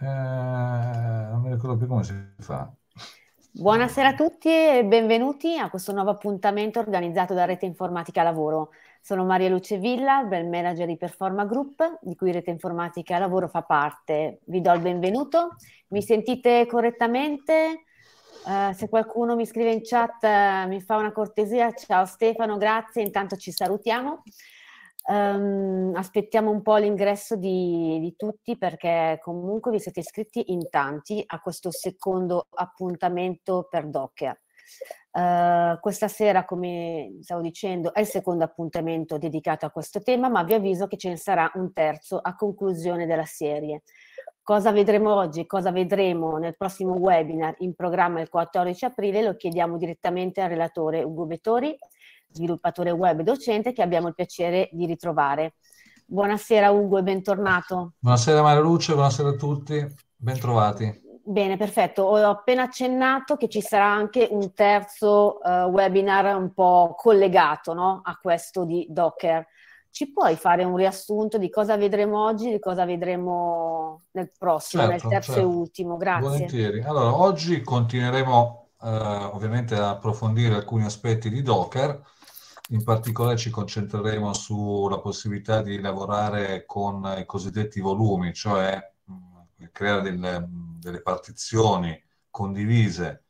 Eh, non mi ricordo più come si fa. Buonasera a tutti e benvenuti a questo nuovo appuntamento organizzato da Rete Informatica Lavoro. Sono Maria Luce Villa, brand manager di Performa Group, di cui Rete Informatica Lavoro fa parte. Vi do il benvenuto. Mi sentite correttamente? Uh, se qualcuno mi scrive in chat uh, mi fa una cortesia. Ciao Stefano, grazie. Intanto ci salutiamo. Um, aspettiamo un po' l'ingresso di, di, tutti perché comunque vi siete iscritti in tanti a questo secondo appuntamento per Docker. Uh, questa sera, come stavo dicendo, è il secondo appuntamento dedicato a questo tema, ma vi avviso che ce ne sarà un terzo a conclusione della serie. Cosa vedremo oggi? Cosa vedremo nel prossimo webinar in programma il 14 aprile? Lo chiediamo direttamente al relatore Ugo Bettori sviluppatore web e docente che abbiamo il piacere di ritrovare. Buonasera Ugo e bentornato. Buonasera Maria Luce, buonasera a tutti, bentrovati. Bene, perfetto. Ho appena accennato che ci sarà anche un terzo uh, webinar un po' collegato no? a questo di Docker. Ci puoi fare un riassunto di cosa vedremo oggi, e di cosa vedremo nel prossimo, certo, nel terzo certo. e ultimo? Grazie. Volentieri. Allora, oggi continueremo eh, ovviamente ad approfondire alcuni aspetti di Docker in particolare ci concentreremo sulla possibilità di lavorare con i cosiddetti volumi, cioè creare delle, delle partizioni condivise,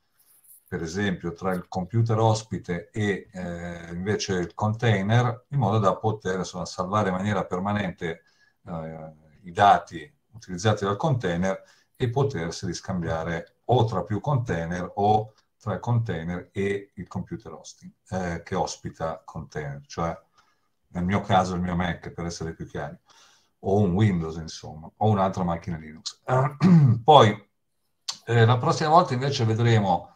per esempio tra il computer ospite e eh, invece il container, in modo da poter insomma, salvare in maniera permanente eh, i dati utilizzati dal container e poterseli scambiare o tra più container o tra il container e il computer hosting eh, che ospita container, cioè nel mio caso il mio Mac per essere più chiari, o un Windows insomma, o un'altra macchina Linux. Poi eh, la prossima volta invece vedremo,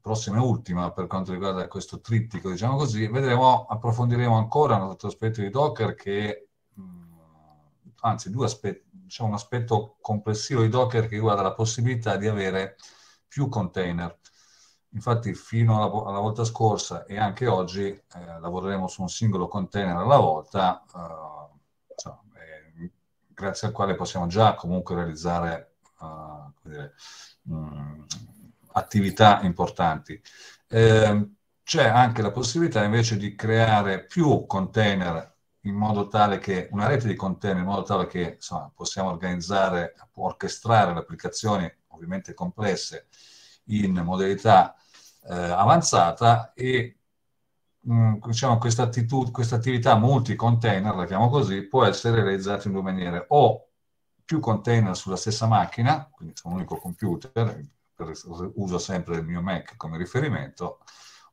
prossima e ultima per quanto riguarda questo trittico, diciamo così, vedremo, approfondiremo ancora un altro aspetto di Docker che, mh, mm, anzi due aspetti, diciamo un aspetto complessivo di Docker che riguarda la possibilità di avere più container Infatti fino alla, alla, volta scorsa e anche oggi eh, lavoreremo su un singolo container alla volta, eh, cioè, eh, grazie al quale possiamo già comunque realizzare eh, dire, mh, mm, attività importanti. Ehm, c'è anche la possibilità invece di creare più container in modo tale che una rete di container in modo tale che insomma, possiamo organizzare, orchestrare le applicazioni ovviamente complesse in modalità eh, avanzata e mh, mm, diciamo, questa attività multi-container, la chiamo così, può essere realizzata in due maniere, o più container sulla stessa macchina, quindi su un unico computer, uso sempre il mio Mac come riferimento,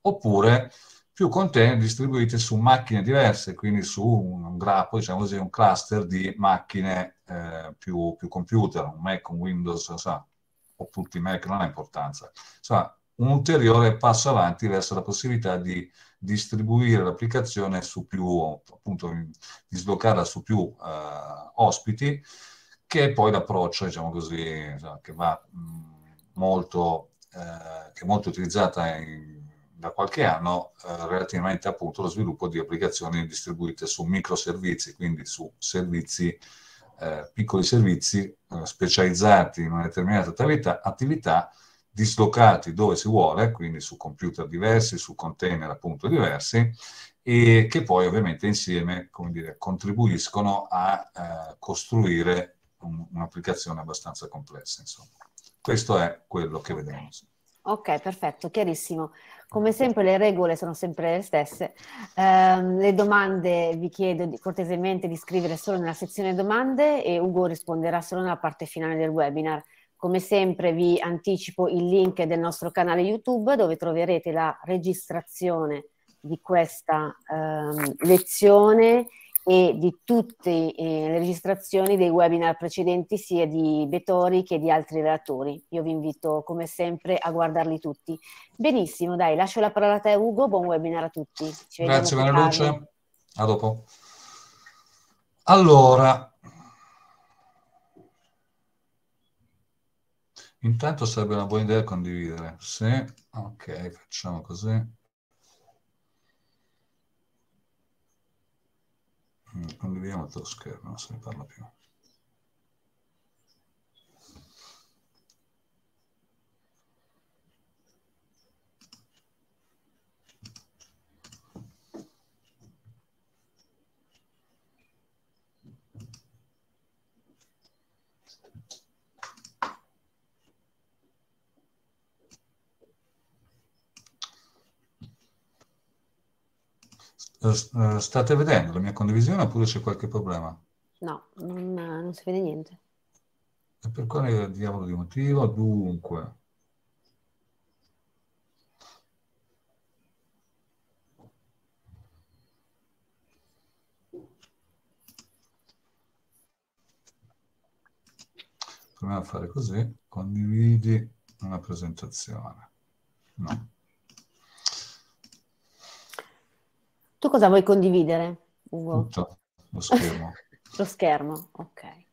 oppure più container distribuiti su macchine diverse, quindi su un, un grappo, diciamo così, un cluster di macchine eh, più, più, computer, un Mac, un Windows, so, o punti Mac, non ha importanza. Insomma, un ulteriore passo avanti verso la possibilità di distribuire l'applicazione su più, appunto, dislocarla su più uh, ospiti, che è poi l'approccio, diciamo così, insomma, che va mm, molto, eh, che è molto utilizzata in, da qualche anno eh, relativamente appunto allo sviluppo di applicazioni distribuite su microservizi, quindi su servizi eh, piccoli servizi eh, specializzati in una determinata attività, attività dislocati dove si vuole, quindi su computer diversi, su container appunto diversi, e che poi ovviamente insieme dire, contribuiscono a eh, costruire un, un'applicazione abbastanza complessa. Insomma. Questo è quello che vedremo. Ok, perfetto, chiarissimo. Come sempre le regole sono sempre le stesse. Eh, le domande vi chiedo di, cortesemente di scrivere solo nella sezione domande e Ugo risponderà solo nella parte finale del webinar. Come sempre vi anticipo il link del nostro canale YouTube dove troverete la registrazione di questa eh, lezione e di tutte eh, le registrazioni dei webinar precedenti sia di Betori che di altri relatori. Io vi invito come sempre a guardarli tutti. Benissimo, dai, lascio la parola a te Ugo, buon webinar a tutti. Ci Grazie Maria Luce, a dopo. Allora, intanto sarebbe una buona idea condividere, se, ok, facciamo così. quando vediamo lo schermo non se ne parla più Eh, state vedendo la mia condivisione oppure c'è qualche problema? No, non, non si vede niente. E per quale diavolo di motivo? Dunque. Proviamo a fare così, condividi una presentazione. No. Tu cosa vuoi condividere, Ugo? Tutto, lo schermo. lo schermo, ok.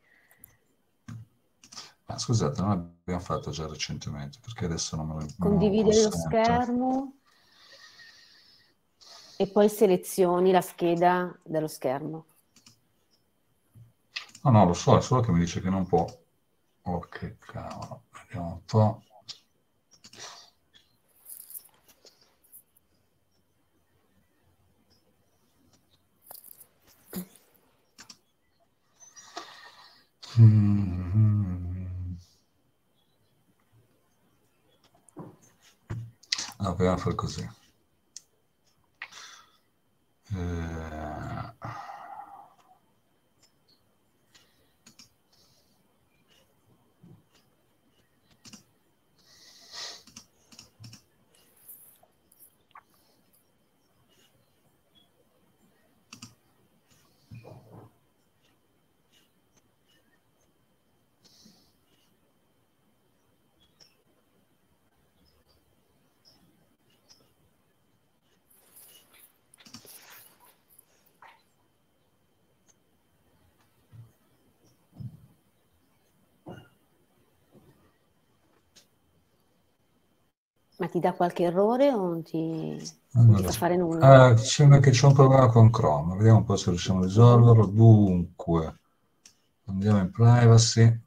Ma scusate, non l'abbiamo fatto già recentemente, perché adesso non me lo Condividere lo schermo e poi selezioni la scheda dello schermo. No, no, lo so, è solo che mi dice che non può. Ok, cavolo, vediamo un po'. Hum, hum. Avea făcuse. ti dà qualche errore o non ti, allora, non ti fare nulla? Ah, sembra che c'è un problema con Chrome, vediamo un po' se riusciamo a risolverlo. Dunque, andiamo in privacy.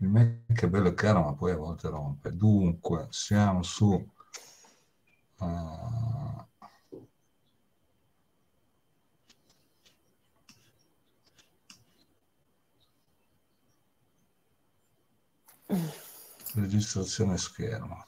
Il Mac è bello e caro, ma poi a volte rompe. Dunque, siamo su... Uh, Mm registrazione schermo.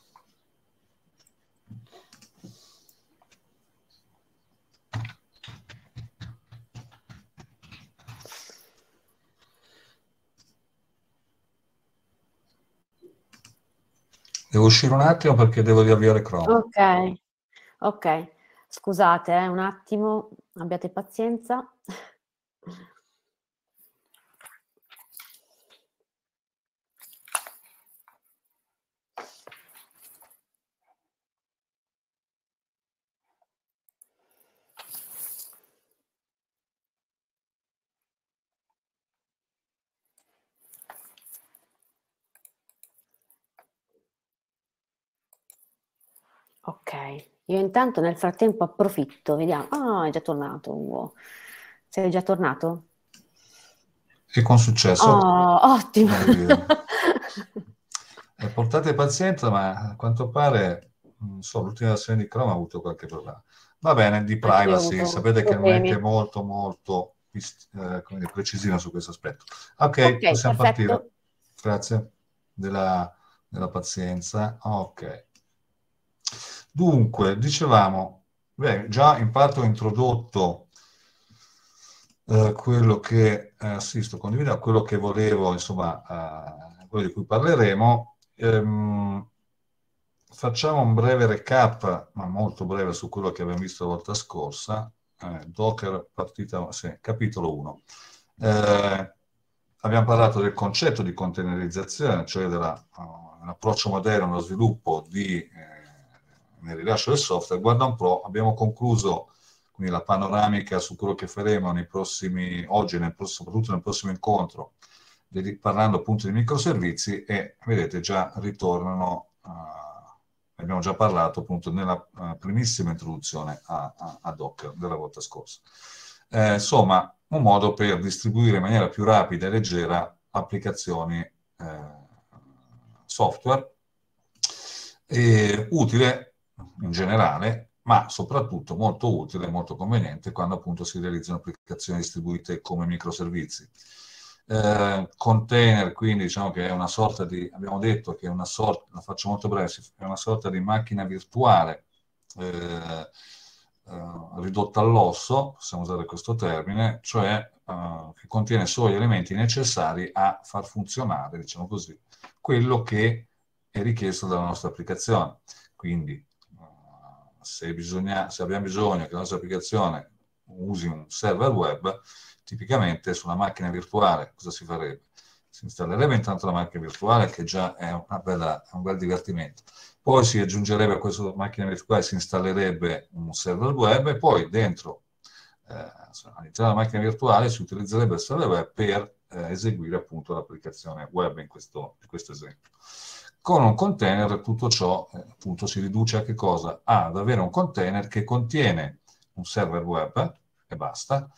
Devo uscire un attimo perché devo riavviare Chrome. Ok, ok. Scusate, eh, un attimo, abbiate pazienza. Io intanto nel frattempo approfitto, vediamo. Ah, oh, è già tornato Sei già tornato? E con successo. Oh, ottimo. Eh, portate pazienza, ma a quanto pare, non so, l'ultima versione di Chrome ha avuto qualche problema. Va bene, di privacy, avuto, sapete che non è molto, molto eh, precisino su questo aspetto. Ok, okay possiamo perfetto. partire. Grazie della, della pazienza. Ok. Dunque, dicevamo, beh, già in parte ho introdotto eh, quello che, eh, sì, sto condividendo, quello che volevo, insomma, eh, quello di cui parleremo. Ehm, facciamo un breve recap, ma molto breve, su quello che abbiamo visto la volta scorsa. Eh, Docker, partita, sì, capitolo 1. Eh, abbiamo parlato del concetto di containerizzazione, cioè dell'approccio eh, uh, moderno allo sviluppo di eh, nel rilascio del software, guarda un po', abbiamo concluso quindi la panoramica su quello che faremo nei prossimi, oggi, nel, soprattutto nel prossimo incontro, parlando appunto di microservizi e vedete già ritornano, uh, abbiamo già parlato appunto nella uh, primissima introduzione a, a, a, Docker della volta scorsa. Eh, insomma, un modo per distribuire in maniera più rapida e leggera applicazioni eh, software, e eh, utile in generale, ma soprattutto molto utile e molto conveniente quando appunto si realizzano applicazioni distribuite come microservizi. Eh, container, quindi diciamo che è una sorta di, abbiamo detto che è una sorta, la faccio molto breve, è una sorta di macchina virtuale eh, eh, ridotta all'osso, possiamo usare questo termine, cioè eh, che contiene solo gli elementi necessari a far funzionare, diciamo così, quello che è richiesto dalla nostra applicazione. Quindi se, bisogna, se abbiamo bisogno che la nostra applicazione usi un server web, tipicamente sulla macchina virtuale cosa si farebbe? Si installerebbe intanto la macchina virtuale che già è, bella, è un bel divertimento. Poi si aggiungerebbe a questa macchina virtuale, si installerebbe un server web e poi dentro, eh, all'interno della macchina virtuale, si utilizzerebbe il server web per eh, eseguire appunto l'applicazione web in questo, in questo esempio. Con un container tutto ciò eh, appunto si riduce a che cosa? Ad avere un container che contiene un server web e basta,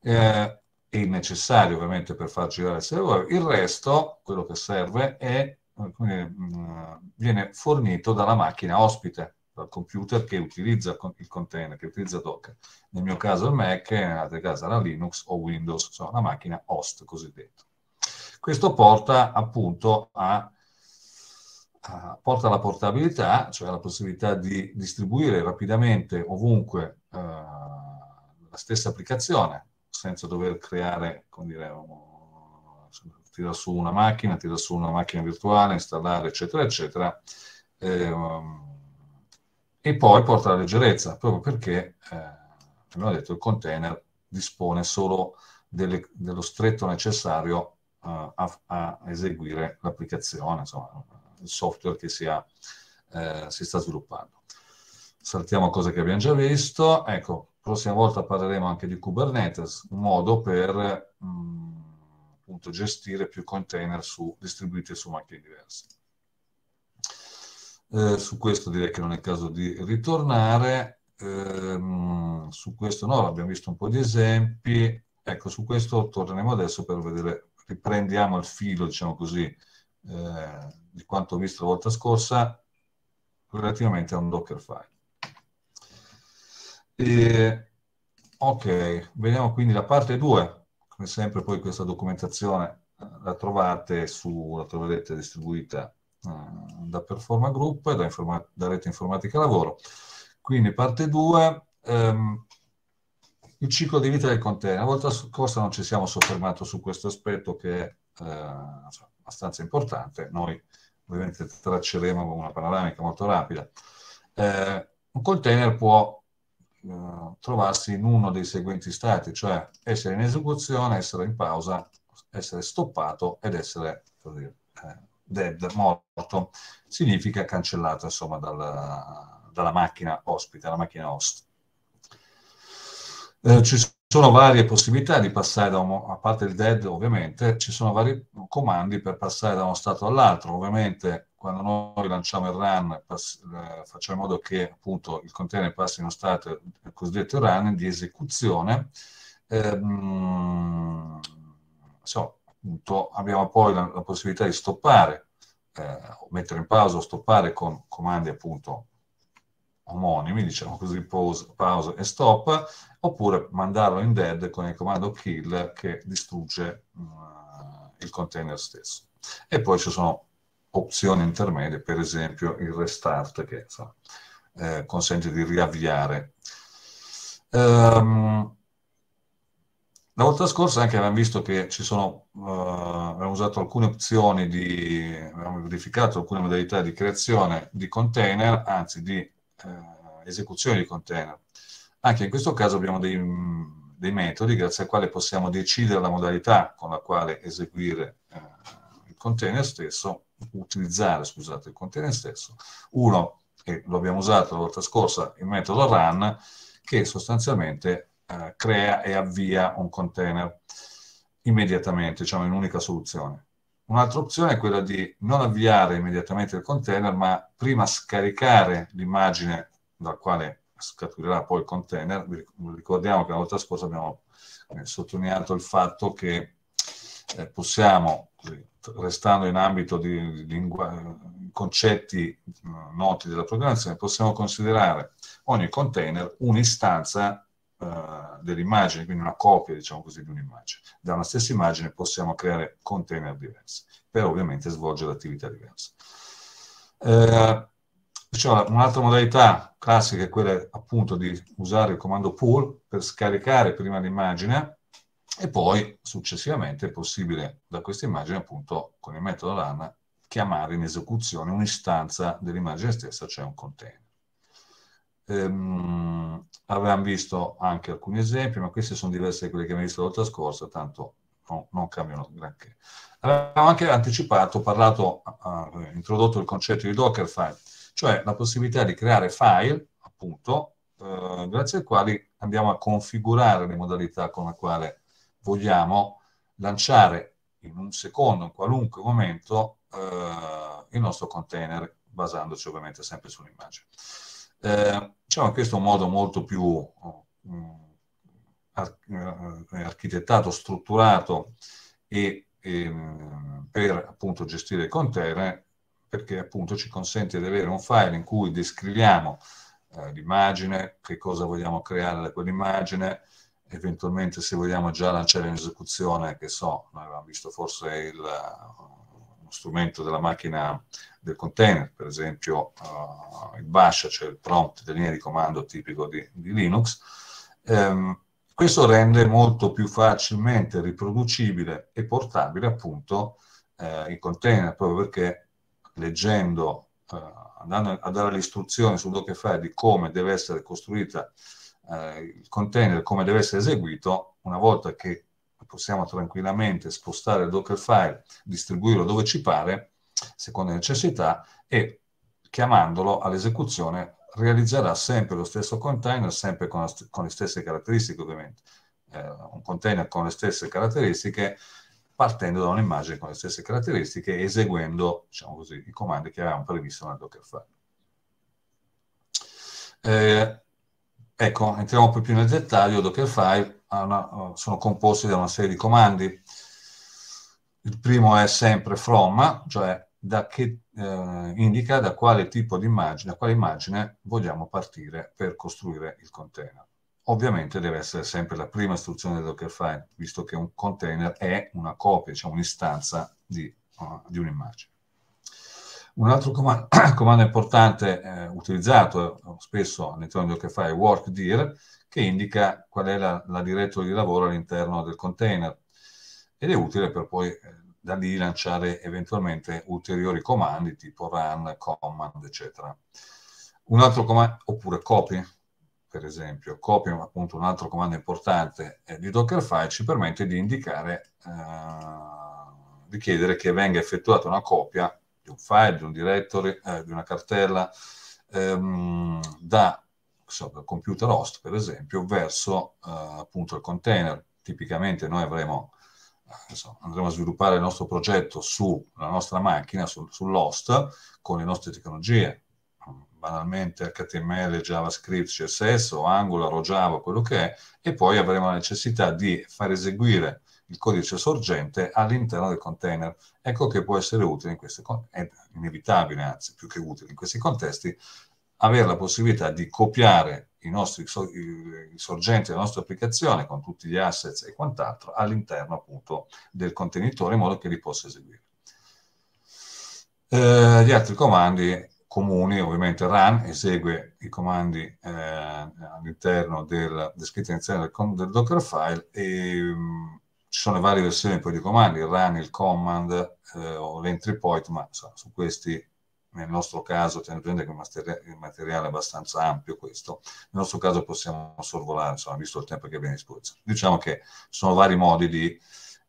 eh, il necessario ovviamente per far girare il server web, il resto, quello che serve, è, quindi, eh, mm, viene fornito dalla macchina ospite, dal computer che utilizza il container, che utilizza Docker. Nel mio caso il Mac, in altre case era Linux o Windows, insomma la macchina host cosiddetta. Questo porta appunto a porta alla portabilità, cioè alla possibilità di distribuire rapidamente ovunque eh, la stessa applicazione, senza dover creare, come dire, tira su una macchina, tira su una macchina virtuale, installare, eccetera, eccetera. Eh, e poi porta alla leggerezza, proprio perché, eh, come ho detto, il container dispone solo delle, dello stretto necessario eh, a, a eseguire l'applicazione, insomma, software che si, ha, eh, si sta sviluppando. Saltiamo a cose che abbiamo già visto. Ecco, prossima volta parleremo anche di Kubernetes, un modo per mh, mm, appunto, gestire più container su, distribuiti su macchine diverse. Eh, su questo direi che non è il caso di ritornare. Eh, su questo no, abbiamo visto un po' di esempi. Ecco, su questo torneremo adesso per vedere, riprendiamo il filo, diciamo così, eh, di quanto visto la volta scorsa relativamente a un Dockerfile. E, ok, vediamo quindi la parte 2. Come sempre poi questa documentazione eh, la trovate su, la troverete distribuita uh, da Performa Group e da, informa da Rete Informatica Lavoro. Quindi parte 2, um, ehm, il ciclo di vita del container. La volta scorsa non ci siamo soffermato su questo aspetto che è uh, eh, abbastanza importante, noi ovviamente tracceremo con una panoramica molto rapida. Eh, un container può eh, trovarsi in uno dei seguenti stati, cioè essere in esecuzione, essere in pausa, essere stoppato ed essere così, eh, dead, morto. Significa cancellato insomma dalla, dalla macchina ospite, dalla macchina host. Eh, ci ci sono varie possibilità di passare da uno, a parte il dead ovviamente, ci sono vari comandi per passare da uno stato all'altro. Ovviamente quando noi lanciamo il run pass, eh, facciamo in modo che appunto il container passi in uno stato il cosiddetto run di esecuzione. Eh, insomma, appunto, abbiamo poi la, la, possibilità di stoppare, eh, mettere in pausa o stoppare con comandi appunto omonimi, diciamo così, pause, pause e stop, oppure mandarlo in dead con il comando kill che distrugge uh, il container stesso. E poi ci sono opzioni intermedie, per esempio il restart che so, eh, consente di riavviare. Um, la volta scorsa anche avevamo visto che ci sono, uh, abbiamo usato alcune opzioni di, abbiamo verificato alcune modalità di creazione di container, anzi di uh, esecuzione di container. Anche in questo caso abbiamo dei, dei metodi grazie ai quali possiamo decidere la modalità con la quale eseguire eh, il container stesso, utilizzare, scusate, il container stesso. Uno, e lo abbiamo usato la volta scorsa, il metodo run, che sostanzialmente eh, crea e avvia un container immediatamente, diciamo in unica soluzione. Un'altra opzione è quella di non avviare immediatamente il container, ma prima scaricare l'immagine dal quale scaturirà poi il container. Ricordiamo che la volta scorsa abbiamo eh, sottolineato il fatto che eh, possiamo, restando in ambito di lingua, concetti mm, noti della programmazione, possiamo considerare ogni container un'istanza eh, dell'immagine, quindi una copia, diciamo così, di un'immagine. Da una stessa immagine possiamo creare container diversi, per ovviamente svolgere attività diverse. Eh, un'altra modalità classica è quella appunto di usare il comando pull per scaricare prima l'immagine e poi successivamente è possibile da questa immagine appunto con il metodo LAN chiamare in esecuzione un'istanza dell'immagine stessa, cioè un container. Ehm, avevamo visto anche alcuni esempi, ma questi sono diversi da quelli che abbiamo visto l'altra scorsa, tanto non, non cambiano granché. Abbiamo anche anticipato, parlato, eh, eh, introdotto il concetto di Dockerfile, cioè la possibilità di creare file, appunto, eh, grazie ai quali andiamo a configurare le modalità con le quali vogliamo lanciare in un secondo, in qualunque momento, eh, il nostro container, basandoci ovviamente sempre sull'immagine. Eh, diciamo che questo è un modo molto più mm, eh, architettato, strutturato e, e, ehm, per appunto gestire il container perché appunto ci consente di avere un file in cui descriviamo eh, l'immagine, che cosa vogliamo creare da quell'immagine, eventualmente se vogliamo già lanciare in esecuzione, che so, noi abbiamo visto forse il, eh, uno strumento della macchina del container, per esempio uh, eh, il bash, cioè il prompt della linea di comando tipico di, di Linux, ehm, questo rende molto più facilmente riproducibile e portabile appunto eh, il container, proprio perché leggendo, eh, andando a dare le istruzioni su Dockerfile di come deve essere costruita eh, il container, come deve essere eseguito, una volta che possiamo tranquillamente spostare il Dockerfile, distribuirlo dove ci pare, secondo necessità, e chiamandolo all'esecuzione realizzerà sempre lo stesso container, sempre con, st con le stesse caratteristiche ovviamente. Eh, un container con le stesse caratteristiche partendo da un'immagine con le stesse caratteristiche e eseguendo diciamo così, i comandi che avevamo previsto nel Dockerfile. Eh, ecco, entriamo un po' più nel dettaglio, Dockerfile una, sono composti da una serie di comandi. Il primo è sempre from, cioè da che, eh, indica da quale tipo di immagine, da quale immagine vogliamo partire per costruire il container ovviamente deve essere sempre la prima istruzione del Dockerfile, visto che un container è una copia, cioè un'istanza di, uh, di un'immagine. Un altro comando, comando importante eh, utilizzato eh, spesso all'interno di Dockerfile è workdir, che indica qual è la, la direttory di lavoro all'interno del container ed è utile per poi eh, da lì lanciare eventualmente ulteriori comandi tipo run, command, eccetera. Un altro comando, oppure copy, per esempio, copia appunto un altro comando importante eh, di Dockerfile, ci permette di indicare, eh, di chiedere che venga effettuata una copia di un file, di un directory, eh, di una cartella, ehm, da so, computer host, per esempio, verso eh, appunto il container. Tipicamente noi avremo eh, andremo a sviluppare il nostro progetto sulla nostra macchina, su, sull'host, con le nostre tecnologie, banalmente HTML, JavaScript, CSS o Angular o Java, quello che è, e poi avremo la necessità di far eseguire il codice sorgente all'interno del container. Ecco che può essere utile in questi è inevitabile, anzi più che utile in questi contesti, avere la possibilità di copiare i, nostri, i sorgenti della nostra applicazione con tutti gli assets e quant'altro all'interno appunto del contenitore in modo che li possa eseguire. Eh, gli altri comandi comuni, ovviamente run esegue i comandi eh, all'interno della descritta iniziale del, del Dockerfile e mh, mm, ci sono varie versioni poi di comandi, il run, il command eh, o l'entry point, ma so, su questi nel nostro caso, tenete presente che il, il materiale è abbastanza ampio questo, nel nostro caso possiamo sorvolare, insomma, visto il tempo che abbiamo a disposizione. Diciamo che sono vari modi di,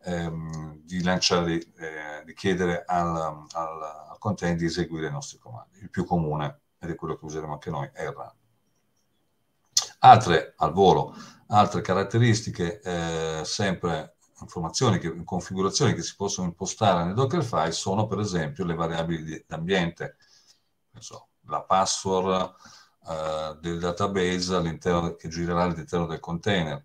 ehm, di lanciare, eh, di chiedere al, al contenti di eseguire i nostri comandi. Il più comune, ed è quello che useremo anche noi, è il run. Altre, al volo, altre caratteristiche, eh, sempre informazioni, che, configurazioni che si possono impostare nel Dockerfile sono per esempio le variabili d'ambiente, so, la password eh, del database che girerà all'interno del container,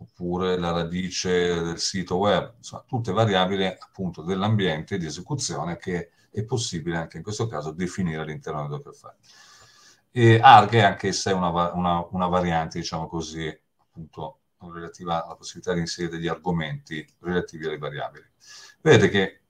oppure la radice del sito web, insomma, tutte variabili appunto dell'ambiente di esecuzione che è possibile anche in questo caso definire all'interno del Dockerfile. E ARG è anch'essa una, una, una variante, diciamo così, appunto, relativa alla possibilità di inserire degli argomenti relativi alle variabili. Vedete che,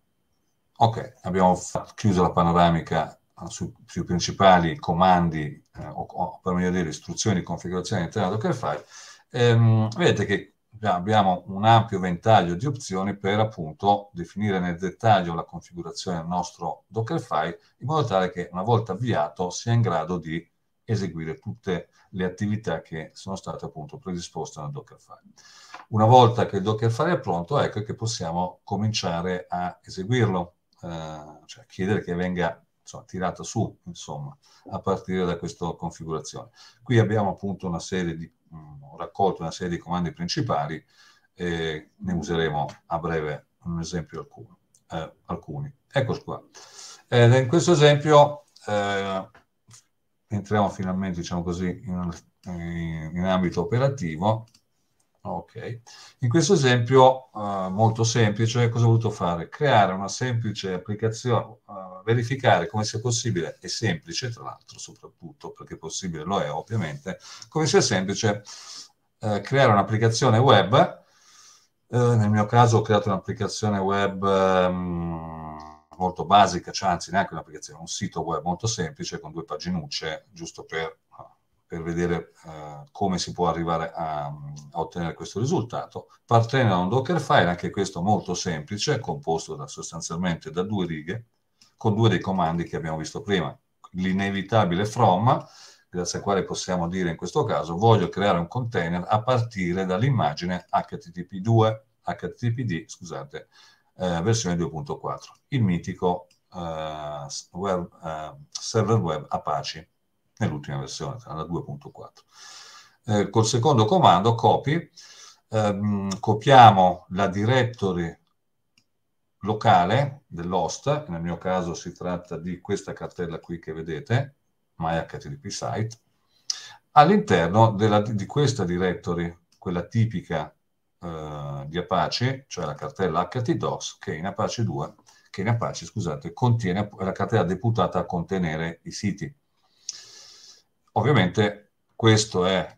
ok, abbiamo chiuso la panoramica ah, sui principali comandi, eh, o, o, per meglio dire istruzioni di configurazione all'interno del Dockerfile, ehm, vedete che abbiamo un ampio ventaglio di opzioni per appunto definire nel dettaglio la configurazione del nostro Dockerfile in modo tale che una volta avviato sia in grado di eseguire tutte le attività che sono state appunto predisposte nel Dockerfile. Una volta che il Dockerfile è pronto, ecco che possiamo cominciare a eseguirlo, eh, cioè chiedere che venga insomma, tirata su, insomma, a partire da questa configurazione. Qui abbiamo appunto una serie di Mm, ho raccolto una serie di comandi principali e ne useremo a breve un esempio alcuno, eh, alcuni. Eccoci qua. Ed in questo esempio eh, entriamo finalmente, diciamo così, in, in, in ambito operativo Okay. In questo esempio uh, molto semplice, cosa ho voluto fare? Creare una semplice applicazione, uh, verificare come sia possibile, e semplice tra l'altro soprattutto, perché possibile lo è ovviamente, come sia semplice uh, creare un'applicazione web, nel mio caso ho creato un'applicazione web um, molto basica, cioè anzi neanche un'applicazione, un sito web molto semplice con due paginucce, giusto per per vedere eh, come si può arrivare a, a, ottenere questo risultato, partendo da un Dockerfile, anche questo molto semplice, composto da, sostanzialmente da due righe, con due dei comandi che abbiamo visto prima, l'inevitabile from, grazie al quale possiamo dire in questo caso voglio creare un container a partire dall'immagine HTTP2, HTTPD, scusate, eh, versione 2.4, il mitico eh, web, eh, server web Apache nell'ultima versione, alla 2.4. Eh, col secondo comando copy, ehm, copiamo la directory locale dell'host, nel mio caso si tratta di questa cartella qui che vedete, myHTTP site, all'interno di questa directory, quella tipica eh, di Apache, cioè la cartella htdocs, che in Apache 2, che in Apache, scusate, contiene, è la cartella deputata a contenere i siti. Ovviamente questo è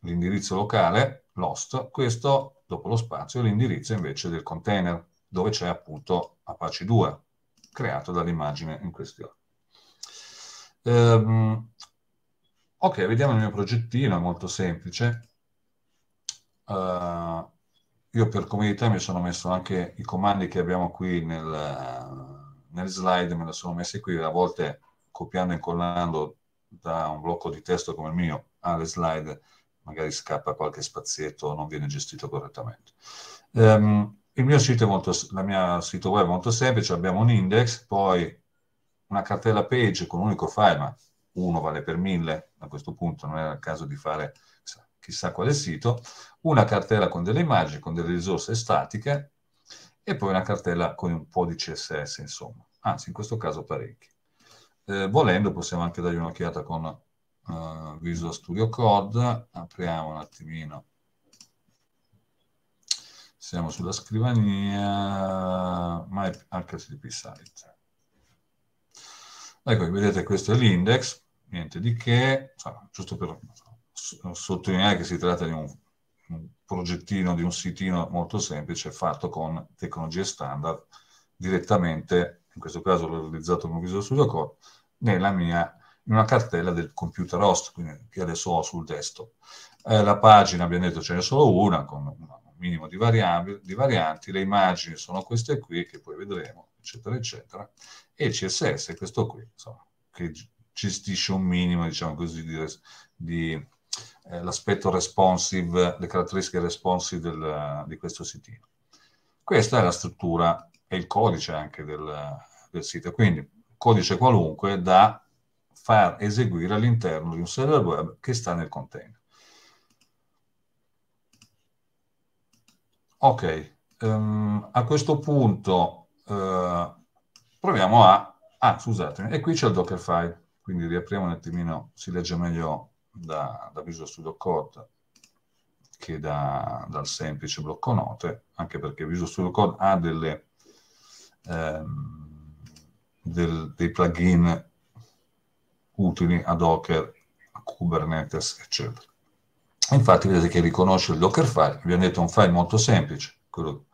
l'indirizzo locale, l'host, questo dopo lo spazio è l'indirizzo invece del container, dove c'è appunto Apache 2, creato dall'immagine in questione. Um, ok, vediamo il mio progettino, è molto semplice. Uh, io per comodità mi sono messo anche i comandi che abbiamo qui nel, nel slide, me li sono messi qui, a volte copiando e incollando da un blocco di testo come il mio alle slide magari scappa qualche spazietto o non viene gestito correttamente. Um, il mio sito, è molto, la mia sito web è molto semplice, abbiamo un index, poi una cartella page con un unico file, ma uno vale per mille, a questo punto non è il caso di fare chissà quale sito, una cartella con delle immagini, con delle risorse statiche e poi una cartella con un po' di CSS, insomma, anzi in questo caso parecchi. Eh, volendo possiamo anche dargli un'occhiata con uh, Visual Studio Code. Apriamo un attimino. Siamo sulla scrivania My HTTP Site. Ecco, vedete questo è l'index, niente di che, cioè, giusto per sottolineare che si tratta di un, un progettino, di un sitino molto semplice fatto con tecnologie standard direttamente in questo caso l'ho realizzato con Visual Studio Core, nella mia, in una cartella del computer host, quindi, che adesso ho sul desktop. Eh, la pagina, abbiamo detto, ce n'è solo una, con un minimo di, di varianti, le immagini sono queste qui, che poi vedremo, eccetera, eccetera, e CSS è questo qui, insomma, che gestisce un minimo, diciamo così, di, di eh, l'aspetto responsive, le caratteristiche responsive del, di questo sitino. Questa è la struttura e il codice anche del, del sito. Quindi codice qualunque da far eseguire all'interno di un server web che sta nel container. Ok, um, a questo punto uh, proviamo a... Ah, scusatemi, e qui c'è il Dockerfile, quindi riapriamo un attimino, si legge meglio da, da Visual Studio Code che da, dal semplice blocco note, anche perché Visual Studio Code ha delle Ehm, del, dei plugin utili a Docker, a Kubernetes, eccetera. Infatti vedete che riconosce il Dockerfile, vi ho detto un file molto semplice, quello,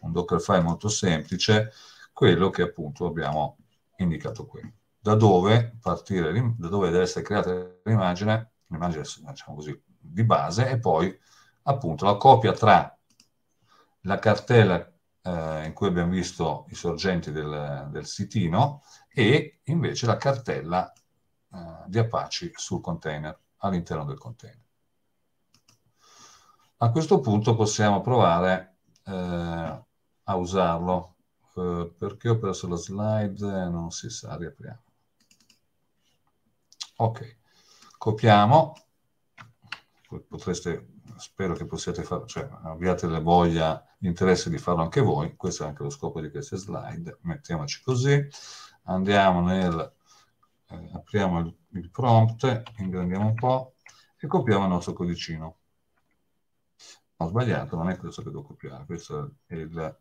un Dockerfile molto semplice, quello che appunto abbiamo indicato qui. Da dove, partire, da dove deve essere creata l'immagine, l'immagine diciamo così, di base, e poi appunto la copia tra la cartella eh, in cui abbiamo visto i sorgenti del, del sitino e invece la cartella eh, di Apache sul container, all'interno del container. A questo punto possiamo provare eh, a usarlo, eh, perché ho perso la slide, non si sa, riapriamo. Ok, copiamo, potreste spero che possiate fare, cioè abbiate la voglia, l'interesse di farlo anche voi, questo è anche lo scopo di queste slide, mettiamoci così, andiamo nel, eh, apriamo il, il, prompt, ingrandiamo un po' e copiamo il nostro codicino. Ho sbagliato, non è questo che devo copiare, questo è il,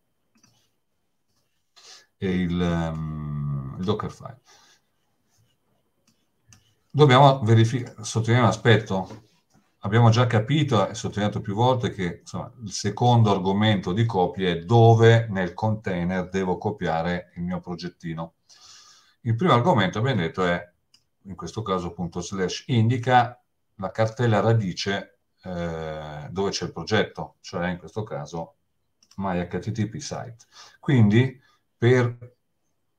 è il, um, il Dockerfile. Dobbiamo verificare, sottolineare un aspetto, abbiamo già capito e sottolineato più volte che insomma, il secondo argomento di copia è dove nel container devo copiare il mio progettino. Il primo argomento, abbiamo detto, è in questo caso appunto slash indica la cartella radice eh, dove c'è il progetto, cioè in questo caso myHTTP site. Quindi per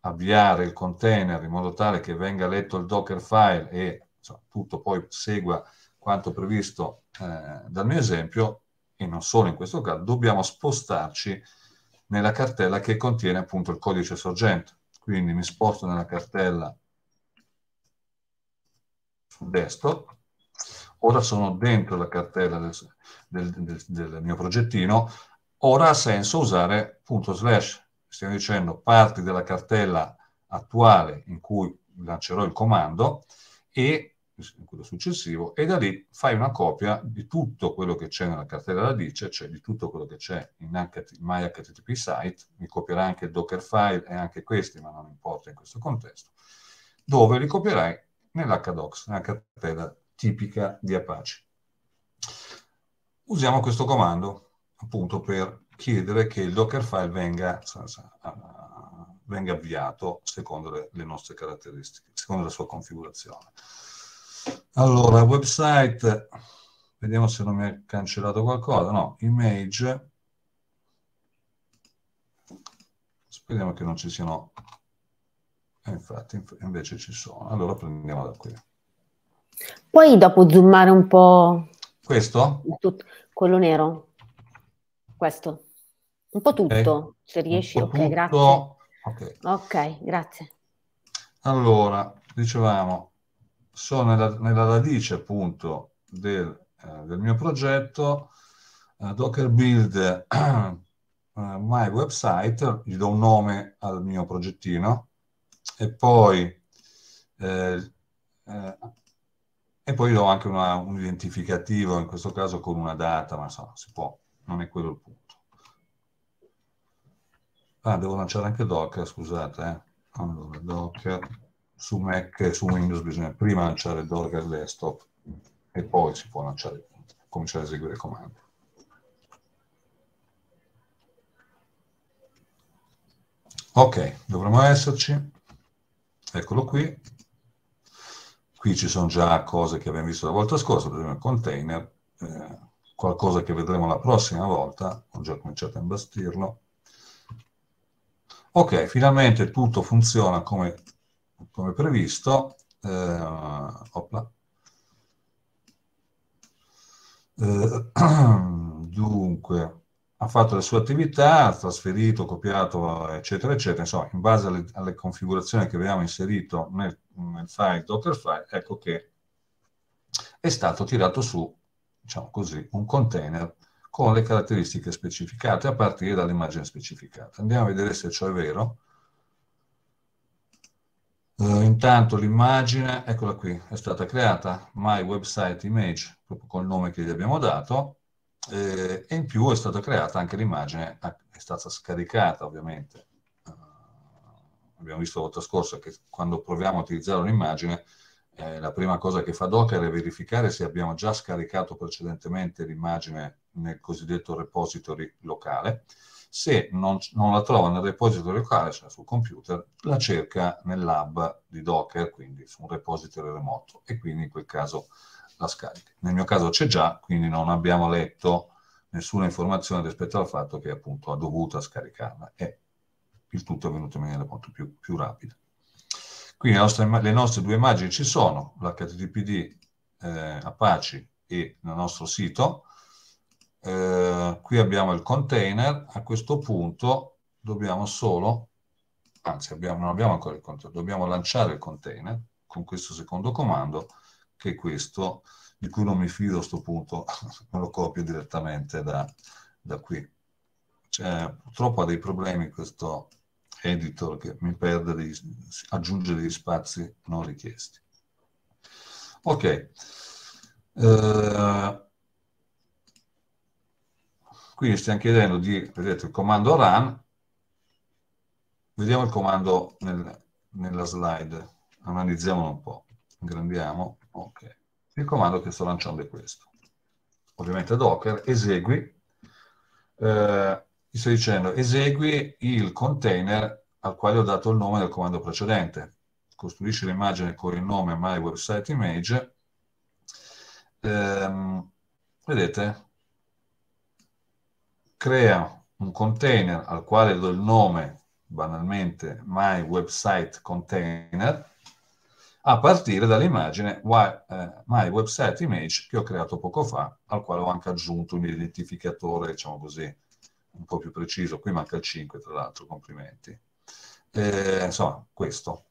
avviare il container in modo tale che venga letto il Dockerfile e insomma, tutto poi segua quanto previsto eh, dal mio esempio, e non solo in questo caso, dobbiamo spostarci nella cartella che contiene appunto il codice sorgente. Quindi mi sposto nella cartella sul desktop, ora sono dentro la cartella del, del, del, del mio progettino, ora ha senso usare punto slash, stiamo dicendo parti della cartella attuale in cui lancerò il comando e quello successivo, e da lì fai una copia di tutto quello che c'è nella cartella radice, cioè di tutto quello che c'è in MyHTTP site, mi copierà anche il Dockerfile e anche questi, ma non importa in questo contesto, dove li copierai nell'HDocs, nella cartella tipica di Apache. Usiamo questo comando appunto per chiedere che il Dockerfile venga, venga avviato secondo le, le nostre caratteristiche, secondo la sua configurazione. Allora, website, vediamo se non mi ha cancellato qualcosa. No, image. Speriamo che non ci siano. Eh, infatti, invece ci sono. Allora prendiamo da qui. Poi dopo zoomare un po'. Questo? Tutto, quello nero. Questo. Un po' tutto, okay. se riesci. Ok, tutto. grazie. Okay. ok, grazie. Allora, dicevamo, sono nella, nella radice appunto del, eh, del mio progetto, eh, Docker Build eh, My Website, gli do un nome al mio progettino, e poi, eh, eh, e poi do anche una, un identificativo, in questo caso con una data, ma so, si può, non è quello il punto. Ah, devo lanciare anche Docker, scusate. Eh. Allora, Docker su Mac e su Windows bisogna prima lanciare Docker desktop e poi si può lanciare, cominciare a eseguire il comando. Ok, dovremmo esserci. Eccolo qui. Qui ci sono già cose che abbiamo visto la volta scorsa, per esempio il container, eh, qualcosa che vedremo la prossima volta, ho già cominciato a imbastirlo. Ok, finalmente tutto funziona come come previsto, eh, opla, eh, dunque, ha fatto le sue attività, ha trasferito, copiato, eccetera, eccetera, insomma, in base alle, alle configurazioni che abbiamo inserito nel, nel file Dockerfile, ecco che è stato tirato su, diciamo così, un container con le caratteristiche specificate a partire dall'immagine specificata. Andiamo a vedere se ciò è vero. Uh, intanto l'immagine, eccola qui, è stata creata, My Website Image, proprio col nome che gli abbiamo dato, eh, e in più è stata creata anche l'immagine, ah, è stata scaricata ovviamente. Uh, abbiamo visto la volta scorsa che quando proviamo a utilizzare un'immagine, eh, la prima cosa che fa Docker è verificare se abbiamo già scaricato precedentemente l'immagine nel cosiddetto repository locale se non, non, la trova nel repository locale, cioè sul computer, la cerca nel di Docker, quindi su un repository remoto, e quindi in quel caso la scarica. Nel mio caso c'è già, quindi non abbiamo letto nessuna informazione rispetto al fatto che appunto ha dovuto scaricarla e il tutto è venuto in maniera molto più, più rapida. Quindi le nostre, le nostre, due immagini ci sono, l'HTTPD eh, Apache e il nostro sito, eh, qui abbiamo il container, a questo punto dobbiamo solo, anzi abbiamo, non abbiamo ancora il container, dobbiamo lanciare il container con questo secondo comando, che è questo, di cui non mi fido a questo punto, me lo copio direttamente da, da qui. Cioè, purtroppo ha dei problemi questo editor che mi perde di aggiungere gli spazi non richiesti. Ok. Uh, quindi stiamo chiedendo di, vedete, il comando run, vediamo il comando nel, nella slide, analizziamolo un po', ingrandiamo, ok. Il comando che sto lanciando è questo. Ovviamente Docker esegui, eh, sto dicendo, esegui il container al quale ho dato il nome del comando precedente. Costruisci l'immagine con il nome My Website Image. Ehm, vedete, crea un container al quale do il nome, banalmente, My Website Container, a partire dall'immagine eh, My Website Image che ho creato poco fa, al quale ho anche aggiunto un identificatore, diciamo così, un po' più preciso. Qui manca il 5, tra l'altro, complimenti. Eh, insomma, questo.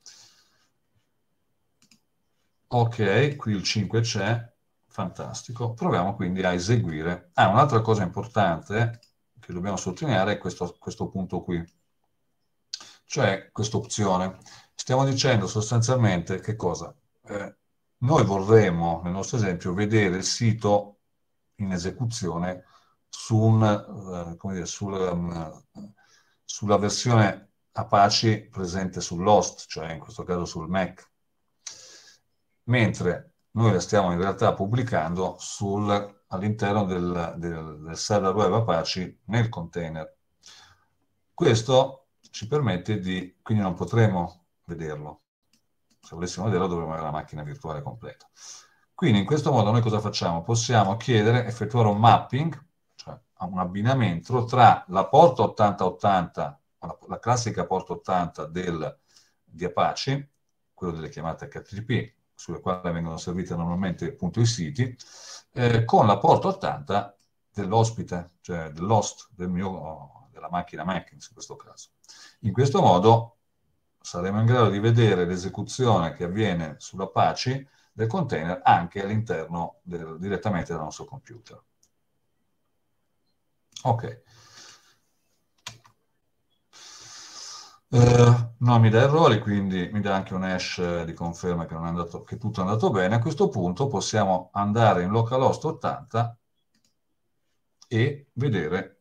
Ok, qui il 5 c'è, fantastico. Proviamo quindi a eseguire. Ah, un'altra cosa importante che dobbiamo sottolineare è questo, questo punto qui, cioè questa opzione. Stiamo dicendo sostanzialmente che cosa? Eh, noi vorremmo, nel nostro esempio, vedere il sito in esecuzione su un, eh, dire, sul, um, sulla versione Apache presente sull'host, cioè in questo caso sul Mac, mentre noi la stiamo in realtà pubblicando sul all'interno del, del, del server web Apache nel container. Questo ci permette di, quindi non potremo vederlo, se volessimo vederlo dovremmo avere la macchina virtuale completa. Quindi in questo modo noi cosa facciamo? Possiamo chiedere, effettuare un mapping, cioè un abbinamento tra la porta 8080, la, classica porta 80 del, di Apache, quello delle chiamate HTTP, sulle quali vengono servite normalmente appunto i siti, eh, con la porta 80 dell'ospite, cioè dell'host del mio, della macchina Mac in questo caso. In questo modo saremo in grado di vedere l'esecuzione che avviene sulla sull'Apache del container anche all'interno del, direttamente del nostro computer. Ok, Eh, no, mi dà errori, quindi mi dà anche un hash di conferma che, andato, che, tutto è andato bene. A questo punto possiamo andare in localhost 80 e vedere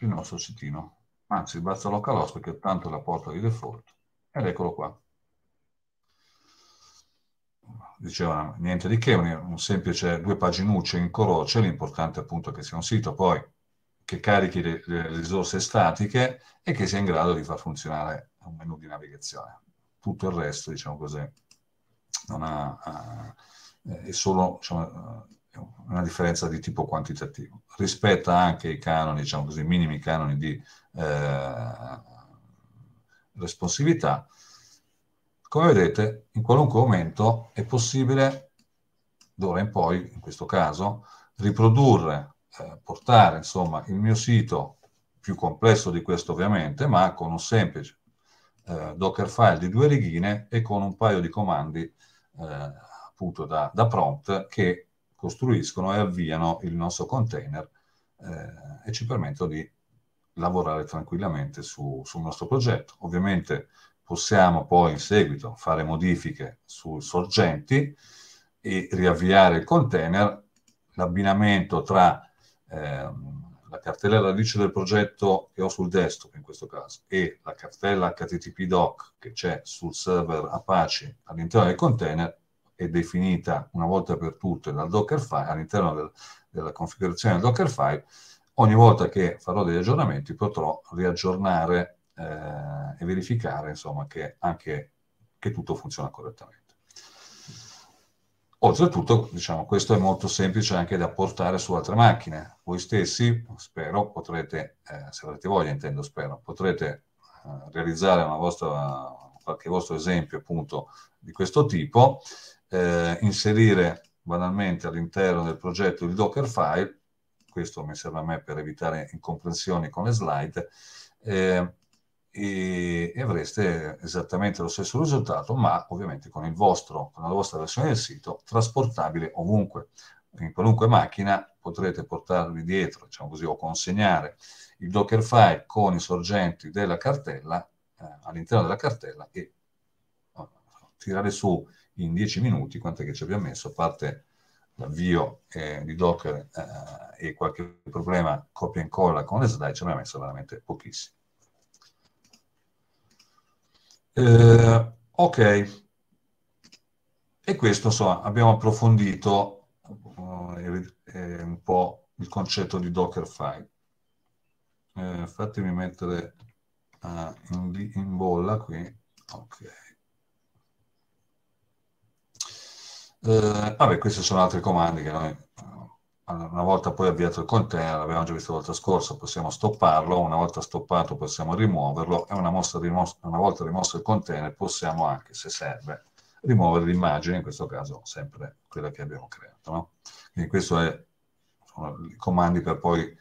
il nostro sitino. Anzi, basta localhost perché tanto è la porta di default. Ed eccolo qua. Dicevano niente di che, un, semplice due paginucce in croce, l'importante appunto è che sia un sito. Poi che carichi le, le risorse statiche e che sia in grado di far funzionare un menu di navigazione. Tutto il resto, diciamo così, ha, ha, eh, è solo diciamo, una differenza di tipo quantitativo. Rispetta anche i canoni, diciamo così, minimi canoni di eh, responsività. Come vedete, in qualunque momento è possibile, d'ora in poi, in questo caso, riprodurre eh, portare insomma, il mio sito più complesso di questo ovviamente, ma con un semplice eh, Dockerfile di due righine e con un paio di comandi eh, appunto da, da, prompt che costruiscono e avviano il nostro container eh, e ci permettono di lavorare tranquillamente su, sul nostro progetto. Ovviamente possiamo poi in seguito fare modifiche su sorgenti e riavviare il container, l'abbinamento tra Ehm, la cartella radice del progetto che ho sul desktop in questo caso e la cartella HTTP doc che c'è sul server Apache all'interno del container è definita una volta per tutte dal Dockerfile all'interno del, della configurazione del Dockerfile. Ogni volta che farò degli aggiornamenti potrò riaggiornare eh, e verificare insomma, che, anche, che tutto funziona correttamente. Oltretutto, diciamo, questo è molto semplice anche da portare su altre macchine. Voi stessi, spero, potrete, eh, se avete voglia, intendo spero, potrete eh, realizzare vostra, qualche vostro esempio appunto di questo tipo, eh, inserire banalmente all'interno del progetto il Dockerfile, questo mi serve a me per evitare incomprensioni con le slide, eh, e, e avreste esattamente lo stesso risultato, ma ovviamente con, il vostro, con la vostra versione del sito trasportabile ovunque. In qualunque macchina potrete portarvi dietro, diciamo così, o consegnare il Dockerfile con i sorgenti della cartella, eh, all'interno della cartella e oh, tirare su in 10 minuti, quanto è che ci abbiamo messo, a parte l'avvio eh, di Docker eh, e qualche problema copia e incolla con le slide, ci abbiamo messo veramente pochissimo. Eh, ok, e questo insomma abbiamo approfondito eh, eh un po' il concetto di Dockerfile. Eh, fatemi mettere ah, in, in, bolla qui. Ok. Eh, vabbè, queste sono altre comandi che noi eh, una volta poi avviato il container, l'abbiamo già visto la volta scorsa, possiamo stopparlo, una volta stoppato possiamo rimuoverlo e una, rimosso, una volta rimosso il container possiamo anche, se serve, rimuovere l'immagine, in questo caso sempre quella che abbiamo creato. No? Quindi questo sono i comandi per poi eh,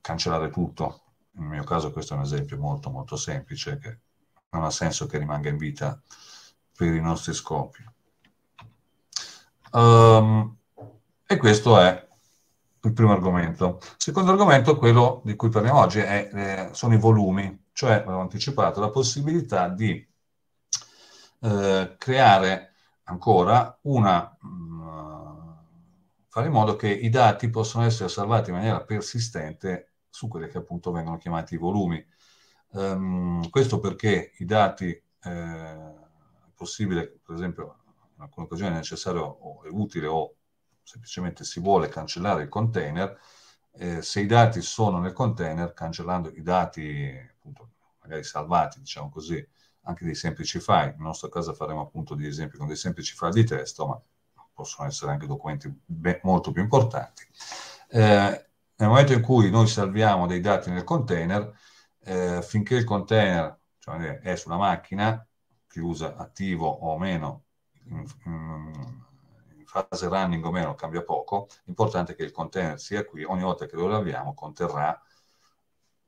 cancellare tutto. Nel mio caso questo è un esempio molto molto semplice che non ha senso che rimanga in vita per i nostri scopi. Um, e questo è il primo argomento. Il secondo argomento, quello di cui parliamo oggi, è, eh, sono i volumi, cioè, avevo anticipato, la possibilità di eh, creare ancora una... Mh, mm, fare in modo che i dati possano essere salvati in maniera persistente su quelli che appunto vengono chiamati i volumi. Um, questo perché i dati, eh, è possibile, per esempio, in alcune occasioni è necessario o è utile o semplicemente si vuole cancellare il container, eh, se i dati sono nel container, cancellando i dati, appunto, magari salvati, diciamo così, anche dei semplici file, nel nostro caso faremo appunto degli esempi con dei semplici file di testo, ma possono essere anche documenti ben, molto più importanti. Eh, nel momento in cui noi salviamo dei dati nel container, eh, finché il container cioè, è sulla macchina, chiusa, attivo o meno, in, in, fase running o meno cambia poco, l'importante è che il container sia qui, ogni volta che lo laviamo conterrà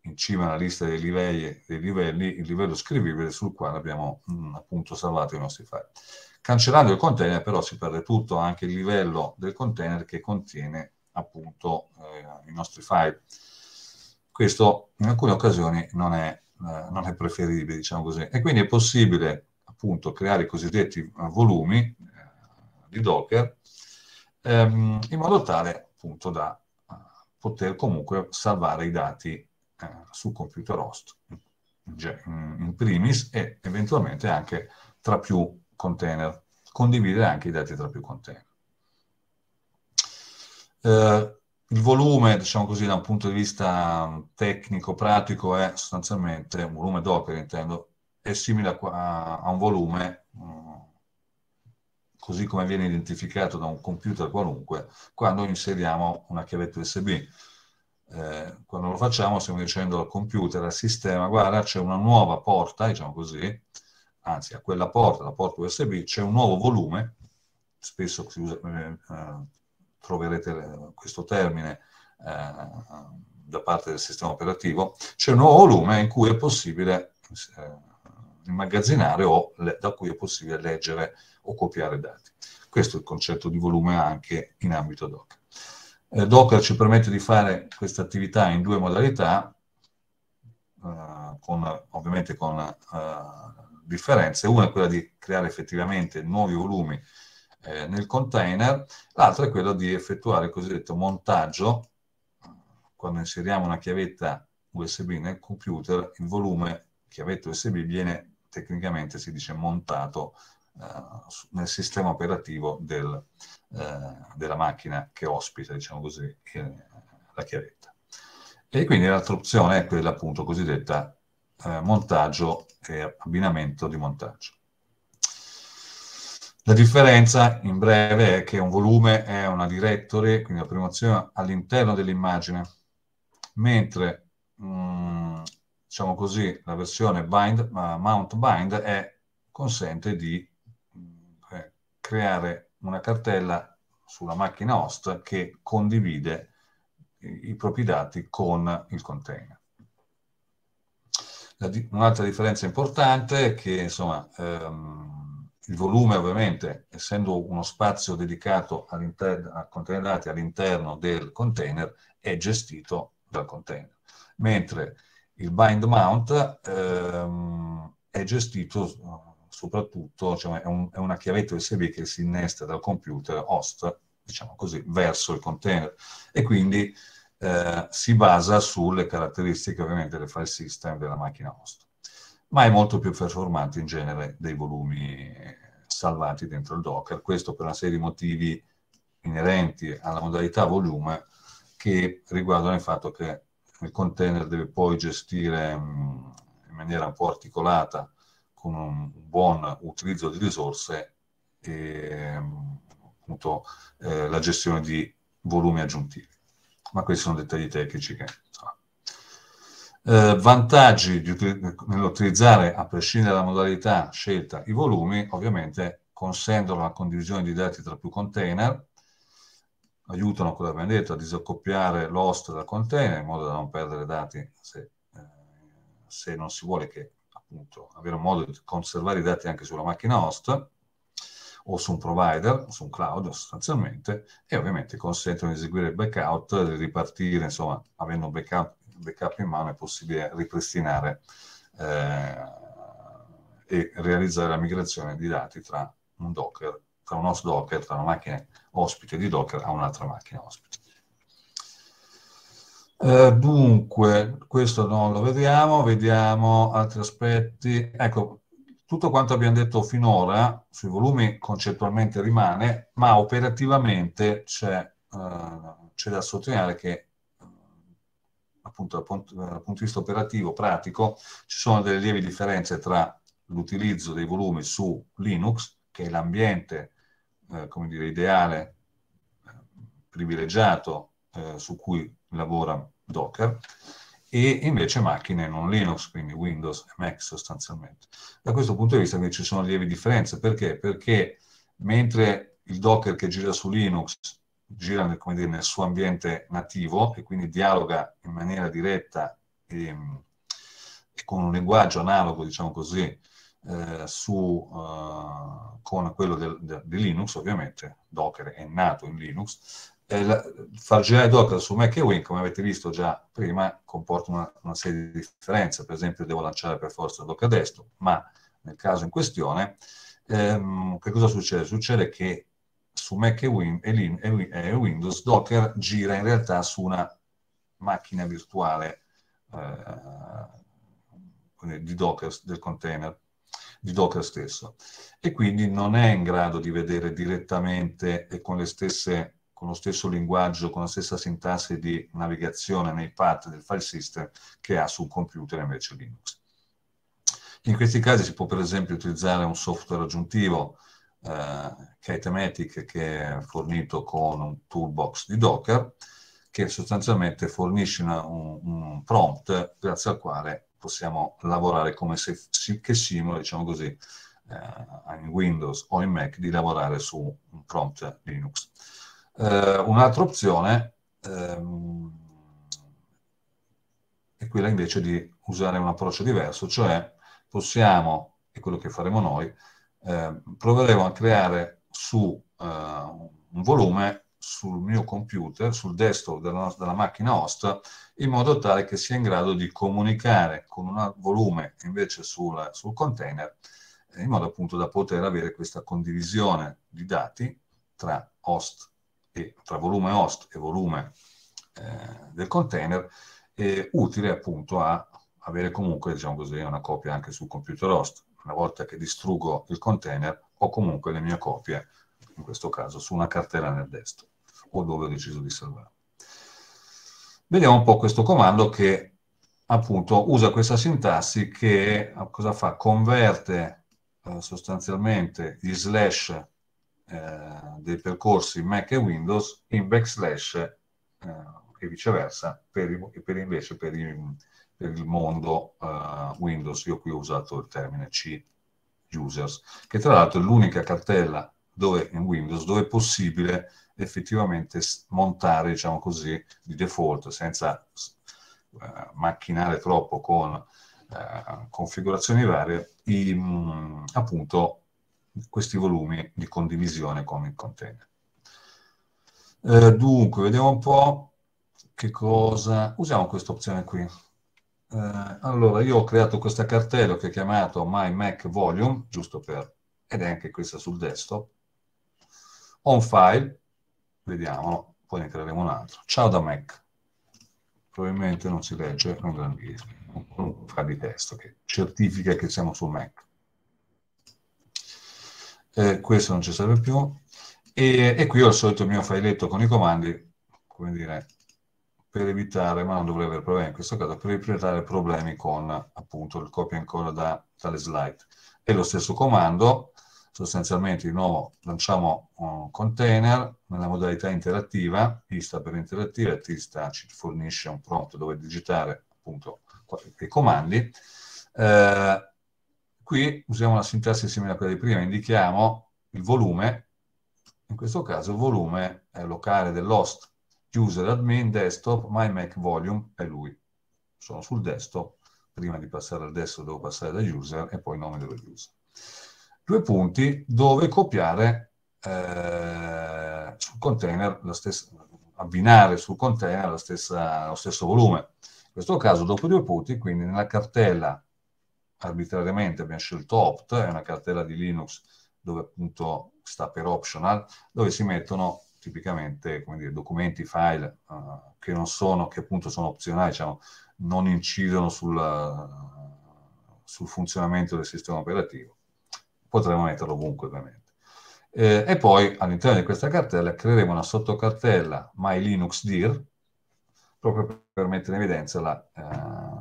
in cima alla lista dei livelli, dei livelli il livello scrivibile sul quale abbiamo mh, mm, appunto salvato i nostri file. Cancellando il container però si perde tutto, anche il livello del container che contiene appunto eh, i nostri file. Questo in alcune occasioni non è, eh, non è preferibile, diciamo così. E quindi è possibile appunto creare i cosiddetti eh, volumi di Docker, ehm, in modo tale appunto da eh, poter comunque salvare i dati eh, sul computer host in primis e eventualmente anche tra più container, condividere anche i dati tra più container. Eh, il volume, diciamo così, da un punto di vista mm, tecnico, pratico, è sostanzialmente, un volume Docker intendo, è simile a, a un volume mh, mm, così come viene identificato da un computer qualunque, quando inseriamo una chiavetta USB. Eh, quando lo facciamo stiamo dicendo al computer, al sistema, guarda c'è una nuova porta, diciamo così, anzi a quella porta, la porta USB, c'è un nuovo volume, spesso usa, eh, eh troverete eh, questo termine eh, da parte del sistema operativo, c'è un nuovo volume in cui è possibile eh, immagazzinare o le, da cui è possibile leggere o copiare dati. Questo è il concetto di volume anche in ambito Docker. Eh, Docker ci permette di fare questa attività in due modalità, eh, con, ovviamente con eh, differenze. Una è quella di creare effettivamente nuovi volumi eh, nel container, l'altra è quella di effettuare il cosiddetto montaggio, quando inseriamo una chiavetta USB nel computer, il volume chiavetta USB viene tecnicamente si dice montato eh, nel sistema operativo del, eh, della macchina che ospita, diciamo così, eh, la chiavetta. E quindi l'altra opzione è quella appunto cosiddetta montaggio e abbinamento di montaggio. La differenza, in breve, è che un volume è una directory, quindi la prima azione all'interno dell'immagine, mentre, mh, mm, diciamo così, la versione bind, uh, mount bind è, consente di creare una cartella sulla macchina host che condivide i, propri dati con il container. Di, Un'altra differenza importante è che insomma, ehm, il volume ovviamente, essendo uno spazio dedicato a contenere dati all'interno del container, è gestito dal container, mentre il bind mount ehm, è gestito soprattutto diciamo, è, un, è, una chiavetta USB che si innesta dal computer host, diciamo così, verso il container e quindi eh, si basa sulle caratteristiche ovviamente del file system della macchina host, ma è molto più performante in genere dei volumi salvati dentro il Docker, questo per una serie di motivi inerenti alla modalità volume che riguardano il fatto che il container deve poi gestire mm, in maniera un po' articolata con un buon utilizzo di risorse e appunto eh, la gestione di volumi aggiuntivi. Ma questi sono dettagli tecnici che... Eh, vantaggi nell'utilizzare, a prescindere dalla modalità scelta, i volumi, ovviamente consentono la condivisione di dati tra più container, aiutano, come abbiamo detto, a disaccoppiare l'host dal container in modo da non perdere dati se, eh, se non si vuole che appunto avere modo di conservare i dati anche sulla macchina host o su un provider, su un cloud sostanzialmente, e ovviamente consentono di eseguire il backup, di ripartire, insomma, avendo un backup, backup in mano è possibile ripristinare eh, e realizzare la migrazione di dati tra un Docker, tra un host Docker, tra una macchina ospite di Docker a un'altra macchina ospite. Eh, dunque, questo non lo vediamo, vediamo altri aspetti. Ecco, tutto quanto abbiamo detto finora sui volumi concettualmente rimane, ma operativamente c'è, eh, c'è da sottolineare che eh, appunto dal punto, dal punto di vista operativo, pratico, ci sono delle lievi differenze tra l'utilizzo dei volumi su Linux, che è l'ambiente, eh, come dire, ideale, eh, privilegiato, eh, su cui lavora Docker, e invece macchine non Linux, quindi Windows e Mac sostanzialmente. Da questo punto di vista quindi, ci sono lievi differenze, perché? Perché mentre il Docker che gira su Linux gira nel, dire, nel suo ambiente nativo e quindi dialoga in maniera diretta e, ehm, e con un linguaggio analogo, diciamo così, eh, su, eh, con quello del, del, di Linux, ovviamente Docker è nato in Linux, eh, far girare Docker su Mac e Win, come avete visto già prima, comporta una, una serie di differenze. Per esempio, devo lanciare per forza Docker Desktop, ma nel caso in questione, ehm, che cosa succede? Succede che su Mac e, Win, e, Lin, e, e Windows Docker gira in realtà su una macchina virtuale eh, di Docker, del container di Docker stesso e quindi non è in grado di vedere direttamente e con le stesse con lo stesso linguaggio, con la stessa sintassi di navigazione nei path del file system che ha su un computer invece Linux. In questi casi si può per esempio utilizzare un software aggiuntivo eh, che è che è fornito con un toolbox di Docker, che sostanzialmente fornisce una, un, un, prompt grazie al quale possiamo lavorare come se si, che simula, diciamo così, eh, in Windows o in Mac di lavorare su un prompt Linux. Uh, un'altra opzione um, è quella invece di usare un approccio diverso, cioè possiamo, è quello che faremo noi, eh, proveremo a creare su eh, un volume sul mio computer, sul desktop della, della, macchina host, in modo tale che sia in grado di comunicare con un volume invece sul, sul container, in modo appunto da poter avere questa condivisione di dati tra host e tra volume host e volume eh, del container, è utile appunto a avere comunque, diciamo così, una copia anche sul computer host. Una volta che distruggo il container, ho comunque le mie copie, in questo caso, su una cartella nel desktop o dove ho deciso di salvare. Vediamo un po' questo comando che appunto usa questa sintassi che cosa fa? Converte eh, sostanzialmente gli slash eh, dei percorsi Mac e Windows in backslash eh, e viceversa per, il, per invece per il, per il mondo eh, Windows. Io qui ho usato il termine C users, che tra l'altro è l'unica cartella dove, in Windows dove è possibile effettivamente montare, diciamo così, di default senza eh, macchinare troppo con eh, configurazioni varie, i, mm, appunto questi volumi di condivisione con il container. Eh, dunque, vediamo un po' che cosa... Usiamo questa opzione qui. Eh, allora, io ho creato questa cartella che ho chiamato My Mac Volume, giusto per... ed è anche questa sul desktop. Ho un file, vediamolo, poi ne creeremo un altro. Ciao da Mac. Probabilmente non si legge, non gran un file di testo che certifica che siamo sul Mac eh, questo non ci serve più, e, e, qui ho il solito mio filetto con i comandi, come dire, per evitare, ma non dovrei avere problemi in questo caso, per evitare problemi con appunto il copia e ancora da, tale slide. e lo stesso comando, sostanzialmente di nuovo lanciamo un container nella modalità interattiva, ISTA per interattiva, tista ci fornisce un prompt dove digitare appunto i comandi, eh, Qui usiamo una sintassi simile a quella di prima, indichiamo il volume, in questo caso il volume è locale dell'host, user admin, desktop, my Mac volume è lui. Sono sul desktop, prima di passare al desktop devo passare da user e poi il nome dello user. Due punti dove copiare eh, sul container, la stessa, abbinare sul container la stessa, lo stesso volume. In questo caso dopo due punti, quindi nella cartella arbitrariamente abbiamo scelto opt, è una cartella di Linux dove appunto sta per optional, dove si mettono tipicamente dire, documenti, file uh, che non sono, che appunto sono opzionali, diciamo, non incidono sul, uh, sul funzionamento del sistema operativo. Potremmo metterlo ovunque ovviamente. Eh, e poi all'interno di questa cartella creeremo una sottocartella MyLinuxDir proprio per mettere in evidenza la, uh,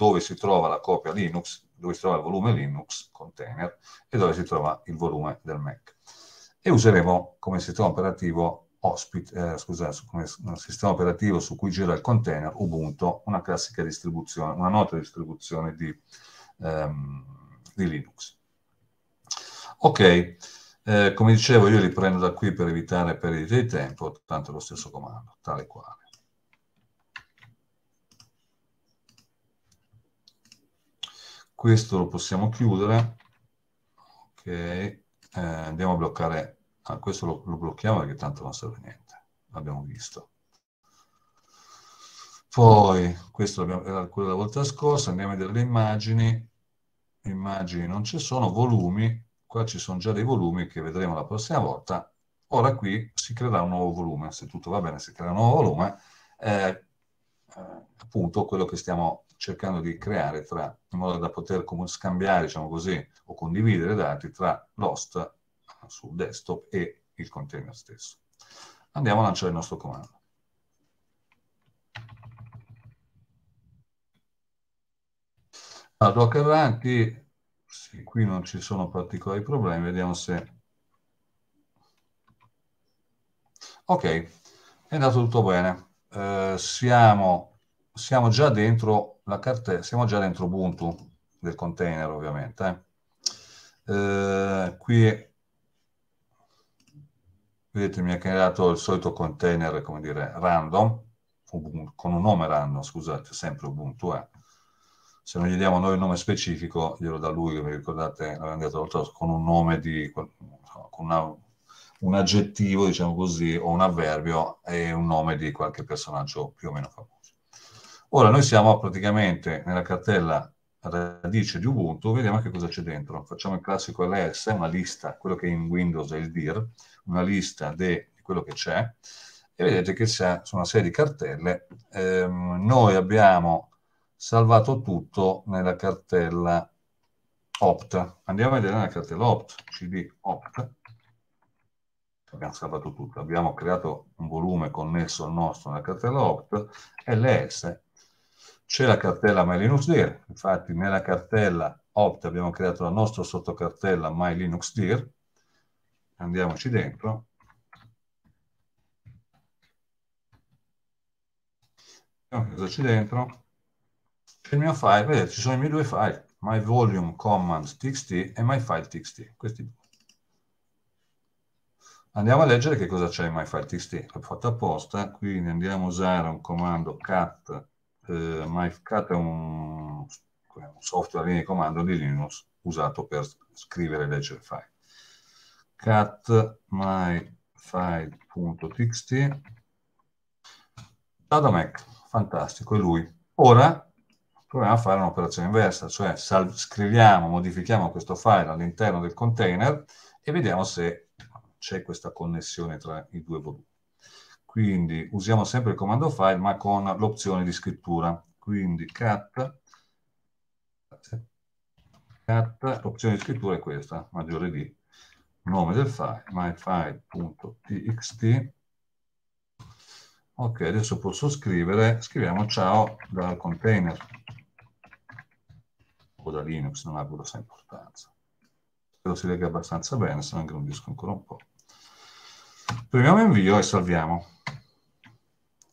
dove si trova la copia Linux, dove si trova il volume Linux container e dove si trova il volume del Mac. E useremo come sistema operativo, ospite, eh, scusa, come sistema operativo su cui gira il container Ubuntu, una classica distribuzione, una nota distribuzione di, ehm, di Linux. Ok, eh, come dicevo io riprendo da qui per evitare perdite di tempo, tanto lo stesso comando, tale quale. questo lo possiamo chiudere ok eh, andiamo a bloccare ah, questo lo, lo blocchiamo perché tanto non serve niente l'abbiamo visto poi questo era quello della volta scorsa andiamo a vedere le immagini immagini non ci sono volumi qua ci sono già dei volumi che vedremo la prossima volta ora qui si creerà un nuovo volume se tutto va bene si crea un nuovo volume eh, eh appunto quello che stiamo cercando di creare tra, in modo da poter scambiare, diciamo così, o condividere dati tra l'host sul desktop e il container stesso. Andiamo a lanciare il nostro comando. Allora, Docker Ranky, sì, qui non ci sono particolari problemi, vediamo se... Ok, è andato tutto bene. Eh, siamo, siamo già dentro la cartella, siamo già dentro Ubuntu del container ovviamente. Eh. eh qui vedete mi ha creato il solito container, come dire, random, Ubuntu, con un nome random, scusate, sempre Ubuntu. Eh. Se non gli diamo noi il nome specifico, glielo da lui, vi ricordate, l'avevamo detto l'altro con un nome di... con una, un aggettivo, diciamo così, o un avverbio e un nome di qualche personaggio più o meno famoso. Ora noi siamo praticamente nella cartella radice di Ubuntu, vediamo che cosa c'è dentro. Facciamo il classico ls, una lista, quello che in Windows è il dir, una lista di quello che c'è, e vedete che c'è una serie di cartelle. Eh, noi abbiamo salvato tutto nella cartella opt. Andiamo a vedere nella cartella opt, cd opt. Abbiamo salvato tutto, abbiamo creato un volume connesso al nostro nella cartella opt, ls c'è la cartella My Linux Dir, infatti nella cartella opt abbiamo creato la nostra sottocartella My Linux Dir, andiamoci dentro, cosa c'è dentro? C'è il mio file, vedete, ci sono i miei due file, myvolume.commands.txt e myfile.txt, questi due. Andiamo a leggere che cosa c'è in myfile.txt, l'ho fatto apposta, quindi andiamo a usare un comando cat eh, MyFCAT è un, un software a linea di comando di Linux usato per scrivere e leggere file. cat myfile.txt da Mac, fantastico, è lui. Ora proviamo a fare un'operazione inversa, cioè scriviamo, modifichiamo questo file all'interno del container e vediamo se c'è questa connessione tra i due volumi. Quindi usiamo sempre il comando file ma con l'opzione di scrittura. Quindi cat, cat l'opzione di scrittura è questa, maggiore di nome del file, myfile.txt. Ok, adesso posso scrivere, scriviamo ciao dal container o da Linux, non ha grossa importanza. Spero si lega abbastanza bene, se no ingrandisco ancora un po'. Premiamo invio e salviamo.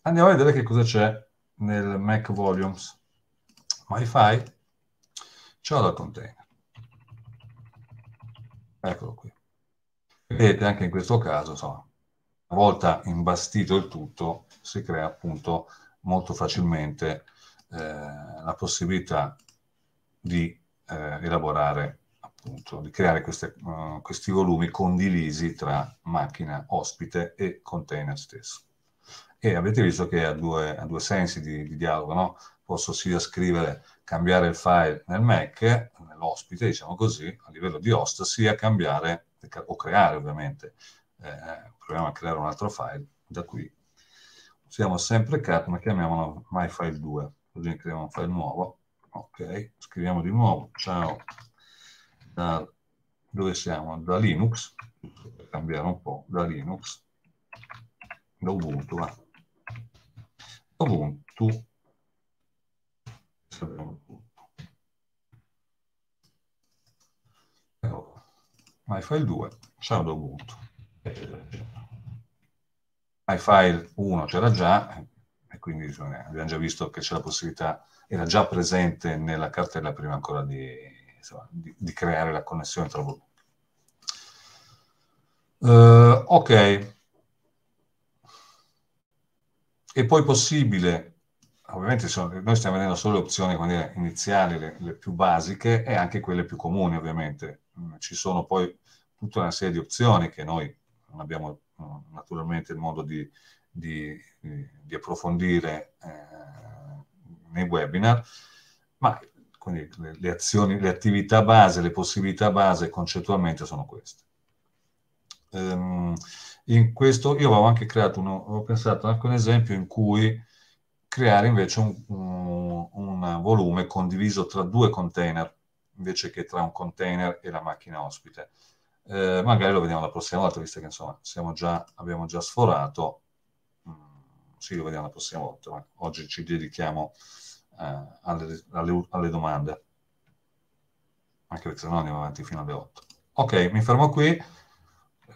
Andiamo a vedere che cosa c'è nel Mac Volumes. Wi-Fi, ciao dal container. Eccolo qui. Vedete anche in questo caso, insomma, una volta imbastito il tutto, si crea appunto molto facilmente eh, la possibilità di eh, elaborare, appunto, di creare queste, uh, questi volumi condivisi tra macchina ospite e container stesso. E avete visto che ha due, ha due sensi di, di dialogo, no? Posso sia scrivere, cambiare il file nel Mac, nell'ospite, diciamo così, a livello di host, sia cambiare o creare ovviamente. Eh, eh, proviamo a creare un altro file da qui. Usiamo sempre cat, ma chiamiamolo myfile2, così creiamo un file nuovo. Ok, scriviamo di nuovo, ciao, da, dove siamo? Da Linux, per cambiare un po', da Linux, da Ubuntu, va. Ubuntu. Però, MyFile 2 c'era Ubuntu. MyFile eh, 1 c'era già, eh, e quindi abbiamo già visto che c'è la possibilità, era già presente nella cartella prima ancora di, insomma, di, di creare la connessione tra volumi. Uh, eh, ok, è poi possibile, ovviamente sono, noi stiamo vedendo solo le opzioni iniziali, le, le, più basiche e anche quelle più comuni ovviamente. Mm, ci sono poi tutta una serie di opzioni che noi non abbiamo mm, naturalmente il modo di, di, di approfondire eh, nei webinar, ma quindi le, le, azioni, le attività base, le possibilità base concettualmente sono queste. Um, in questo io avevo anche creato, uno, ho pensato anche un esempio in cui creare invece un, un, un volume condiviso tra due container invece che tra un container e la macchina ospite. Eh, magari lo vediamo la prossima volta, visto che insomma già, abbiamo già sforato. Mm, sì, lo vediamo la prossima volta, ma oggi ci dedichiamo eh, alle, alle, alle, domande. Anche perché se no andiamo avanti fino alle 8. Ok, mi fermo qui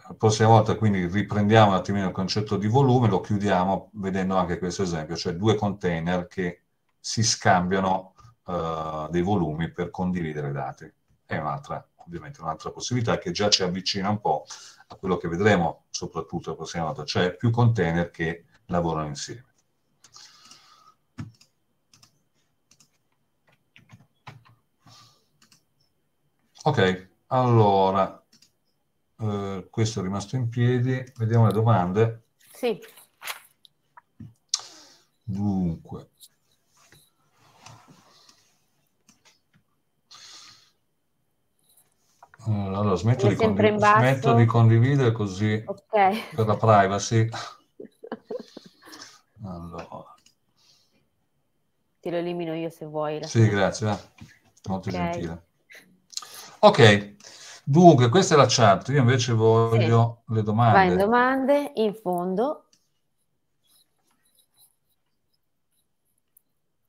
la prossima volta quindi riprendiamo un attimino il concetto di volume, lo chiudiamo vedendo anche questo esempio, cioè due container che si scambiano eh, dei volumi per condividere dati. È un'altra, ovviamente un'altra possibilità che già ci avvicina un po' a quello che vedremo soprattutto la prossima volta, cioè più container che lavorano insieme. Ok, allora eh, questo è rimasto in piedi, vediamo le domande. Sì. Dunque. Allora, smetto, di, condiv- smetto di, condividere così okay. per la privacy. allora. Te lo elimino io se vuoi. Sì, grazie. Eh. Molto okay. gentile. Ok, Dunque, questa è la chat, io invece voglio sì. le domande. Vai in domande, in fondo.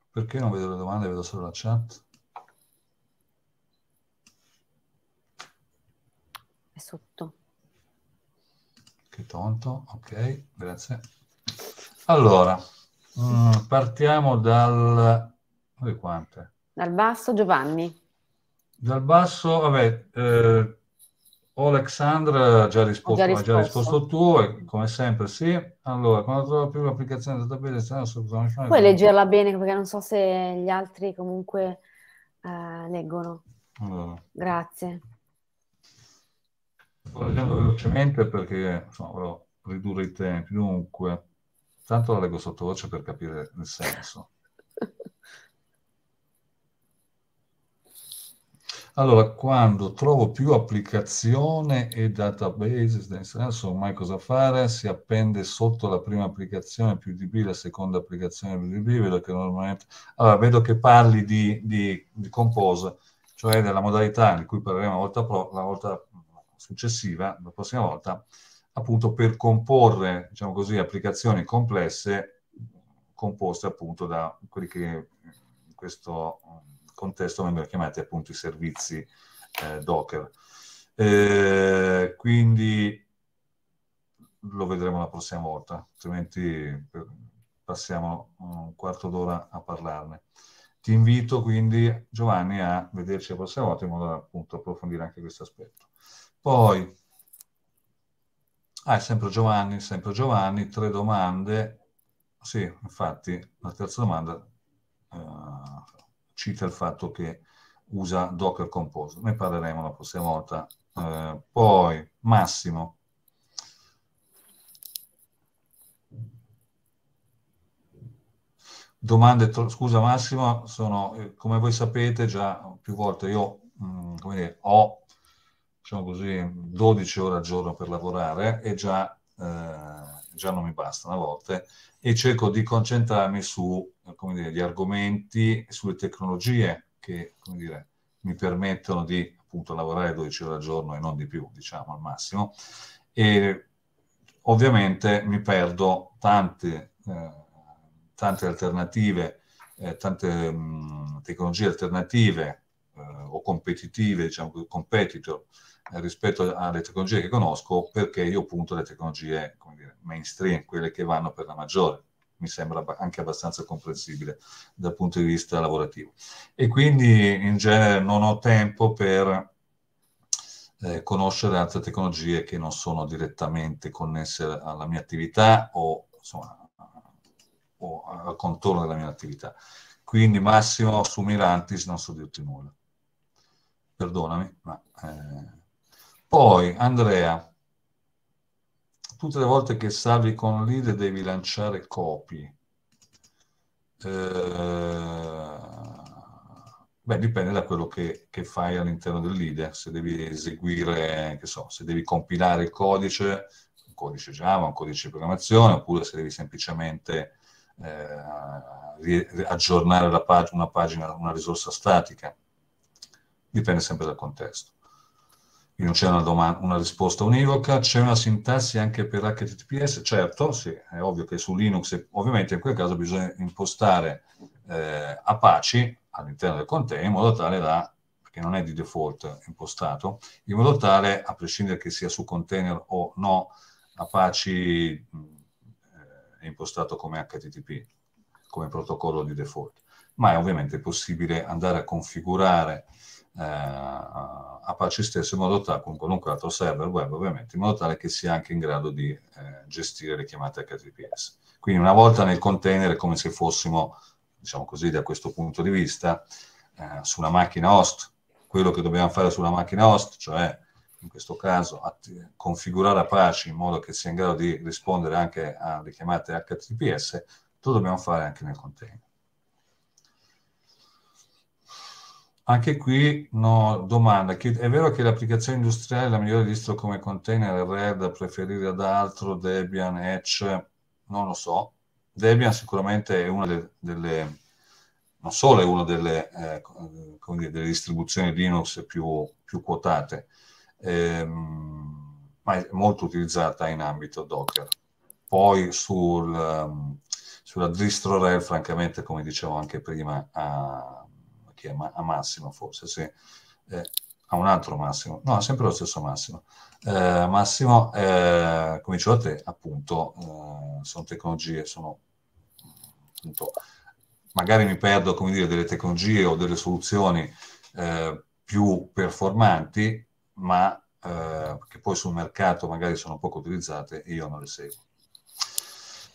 Perché non vedo le domande, vedo solo la chat? È sotto. Che tonto, ok, grazie. Allora, mh, mm, partiamo dal... Dal basso Giovanni. Dal basso, vabbè, eh, Alexandra già risposto, già risposto. risposto tu, come sempre, sì. Allora, quando trovo più l'applicazione del database, assolutamente... Puoi leggerla bene, perché non so se gli altri comunque eh, leggono. Allora. Grazie. Sto leggendo velocemente perché, insomma, volevo ridurre i tempi. Dunque, tanto la leggo sottovoce per capire il senso. Allora, quando trovo più applicazione e database, non so mai cosa fare, si appende sotto la prima applicazione più DB, la seconda applicazione più DB, vedo che normalmente... Allora, vedo che parli di, di, di Compose, cioè della modalità di cui parleremo la volta, pro, la volta successiva, la prossima volta, appunto per comporre, diciamo così, applicazioni complesse composte appunto da quelli che in questo contesto vengono chiamati appunto i servizi eh, Docker. Eh, quindi lo vedremo la prossima volta, altrimenti passiamo un quarto d'ora a parlarne. Ti invito quindi, Giovanni, a vederci la prossima volta in modo da appunto approfondire anche questo aspetto. Poi, ah, è sempre Giovanni, sempre Giovanni, tre domande. Sì, infatti, la terza domanda... Eh, cita il fatto che usa Docker Compose. Ne parleremo la prossima volta. Eh, poi, Massimo. Domande, scusa Massimo, sono, eh, come voi sapete già più volte io mh, mm, dire, ho diciamo così, 12 ore al giorno per lavorare e già, eh, già non mi bastano a volte e cerco di concentrarmi su eh, dire, di argomenti sulle tecnologie che dire, mi permettono di appunto lavorare 12 ore al giorno e non di più, diciamo al massimo. E ovviamente mi perdo tante, eh, tante alternative, eh, tante mh, mm, tecnologie alternative eh, o competitive, diciamo competitor, eh, rispetto alle tecnologie che conosco perché io punto alle tecnologie dire, mainstream, quelle che vanno per la maggiore mi sembra anche abbastanza comprensibile dal punto di vista lavorativo. E quindi in genere non ho tempo per eh, conoscere altre tecnologie che non sono direttamente connesse alla mia attività o, insomma, o al contorno della mia attività. Quindi Massimo su Mirantis non so dirti nulla. Perdonami, ma... Eh. Poi Andrea, tutte le volte che salvi con lead devi lanciare copy. Eh, beh, dipende da quello che, che fai all'interno del leader. Se devi eseguire, che so, se devi compilare il codice, un codice Java, un codice di programmazione, oppure se devi semplicemente eh, aggiornare pag- una pagina, una risorsa statica. Dipende sempre dal contesto non c'è una, domanda, una risposta univoca, c'è una sintassi anche per HTTPS? Certo, sì, è ovvio che su Linux, ovviamente in quel caso bisogna impostare eh, Apache all'interno del container in modo tale da, perché non è di default impostato, in modo tale, a prescindere che sia su container o no, Apache mh, è impostato come HTTP, come protocollo di default. Ma è ovviamente possibile andare a configurare eh, a, a stesso in modo tale, con qualunque altro server web ovviamente, in modo tale che sia anche in grado di eh, gestire le chiamate HTTPS. Quindi una volta nel container è come se fossimo, diciamo così, da questo punto di vista, eh, sulla macchina host, quello che dobbiamo fare sulla macchina host, cioè in questo caso configurare Apache in modo che sia in grado di rispondere anche alle chiamate HTTPS, lo dobbiamo fare anche nel container. Anche qui no, domanda, è vero che l'applicazione industriale è la migliore distro come container Red, preferire ad altro Debian, Edge, non lo so. Debian sicuramente è una delle, delle non solo è una delle, eh, dire, delle distribuzioni Linux più, più quotate, ehm, ma è molto utilizzata in ambito Docker. Poi sul, ehm, sulla distro Red, francamente, come dicevo anche prima, ha ah, chi è? Ma, a Massimo forse, sì. Eh, a un altro Massimo, no, sempre lo stesso Massimo. Eh, Massimo, eh, come dicevo te, appunto, eh, sono tecnologie, sono appunto, magari mi perdo, come dire, delle tecnologie o delle soluzioni eh, più performanti, ma eh, che poi sul mercato magari sono poco utilizzate e io non le seguo.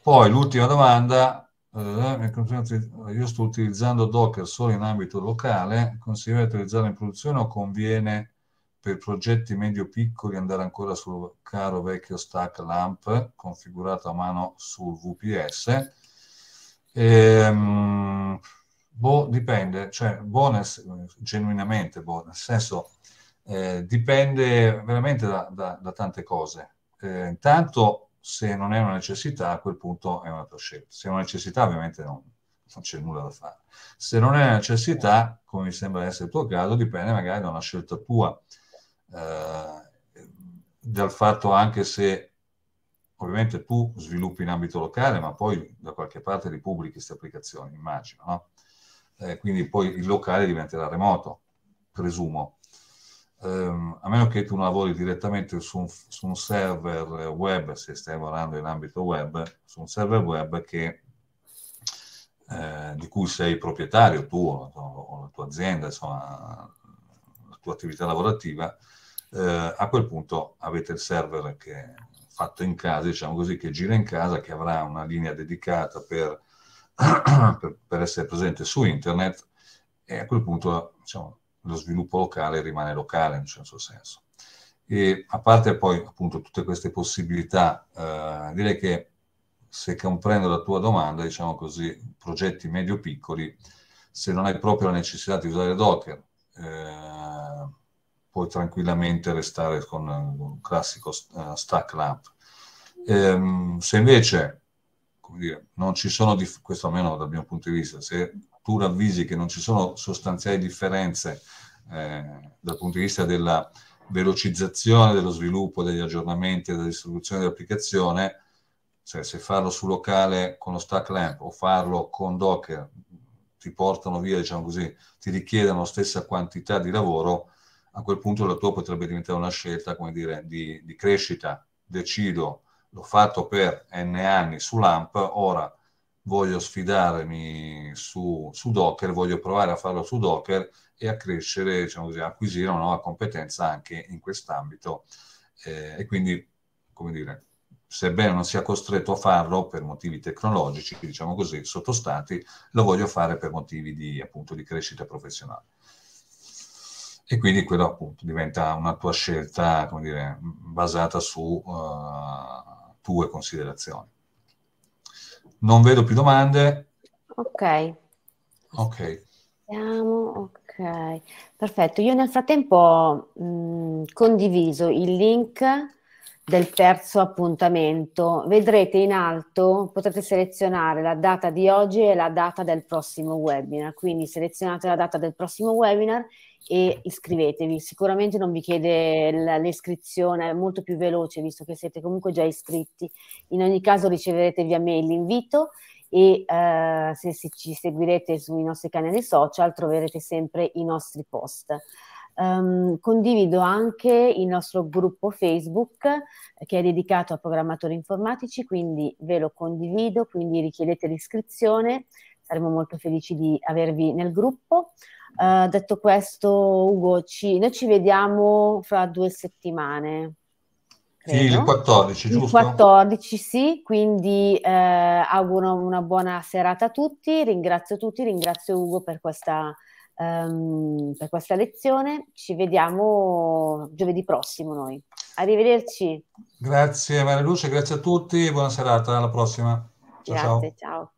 Poi l'ultima domanda, io sto utilizzando Docker solo in ambito locale, consiglio di utilizzarlo in produzione o conviene per progetti medio-piccoli andare ancora sul caro vecchio stack LAMP configurato a mano sul VPS? Ehm, boh, dipende, cioè bonus, genuinamente boh, nel senso eh, dipende veramente da, da, da tante cose. Eh, intanto se non è una necessità, a quel punto è una tua scelta. Se è una necessità, ovviamente non, non c'è nulla da fare. Se non è una necessità, come mi sembra essere il tuo caso, dipende magari da una scelta tua, eh, dal fatto anche se ovviamente tu sviluppi in ambito locale, ma poi da qualche parte ripubblichi queste applicazioni, immagino, no? eh, quindi poi il locale diventerà remoto, presumo ehm, a meno che tu non lavori direttamente su un, su un, server web, se stai lavorando in ambito web, su un server web che, eh, di cui sei proprietario tu o la tua azienda, insomma, la tua attività lavorativa, eh, a quel punto avete il server che fatto in casa, diciamo così, che gira in casa, che avrà una linea dedicata per, per, per essere presente su internet e a quel punto diciamo, lo sviluppo locale rimane locale in un certo senso. E a parte poi appunto tutte queste possibilità, eh, direi che se comprendo la tua domanda, diciamo così, progetti medio-piccoli, se non hai proprio la necessità di usare Docker, eh, puoi tranquillamente restare con un classico uh, stack lamp. Ehm, se invece, come dire, non ci sono, dif- questo almeno dal mio punto di vista, se pur avvisi che non ci sono sostanziali differenze eh, dal punto di vista della velocizzazione dello sviluppo, degli aggiornamenti e della distribuzione dell'applicazione, cioè se farlo su locale con lo stack lamp o farlo con Docker ti portano via, diciamo così, ti richiedono la stessa quantità di lavoro, a quel punto la tua potrebbe diventare una scelta, come dire, di, di crescita. Decido, l'ho fatto per n anni su LAMP, ora voglio sfidarmi su, su, Docker, voglio provare a farlo su Docker e a crescere, diciamo così, acquisire una nuova competenza anche in quest'ambito. Eh, e quindi, come dire, sebbene non sia costretto a farlo per motivi tecnologici, diciamo così, sottostanti, lo voglio fare per motivi di, appunto, di crescita professionale. E quindi quello appunto diventa una tua scelta, come dire, basata su uh, tue considerazioni. Non vedo più domande. Ok. Ok. Siamo, ok. Perfetto. Io nel frattempo ho mm, condiviso il link del terzo appuntamento. Vedrete in alto, potrete selezionare la data di oggi e la data del prossimo webinar. Quindi selezionate la data del prossimo webinar e iscrivetevi. Sicuramente non vi chiede l'iscrizione, è molto più veloce visto che siete comunque già iscritti. In ogni caso riceverete via mail l'invito e eh, se ci seguirete sui nostri canali social troverete sempre i nostri post. Um, condivido anche il nostro gruppo Facebook eh, che è dedicato a programmatori informatici, quindi ve lo condivido, quindi richiedete l'iscrizione, saremo molto felici di avervi nel gruppo. Uh, detto questo, Ugo, ci, noi ci vediamo fra due settimane. Sì, il 14, giusto? Il 14, sì, quindi eh, auguro una buona serata a tutti, ringrazio tutti, ringrazio Ugo per questa, um, per questa lezione, ci vediamo giovedì prossimo noi. Arrivederci. Grazie Maria Luce, grazie a tutti, buona serata, alla prossima. Ciao, grazie, ciao. ciao.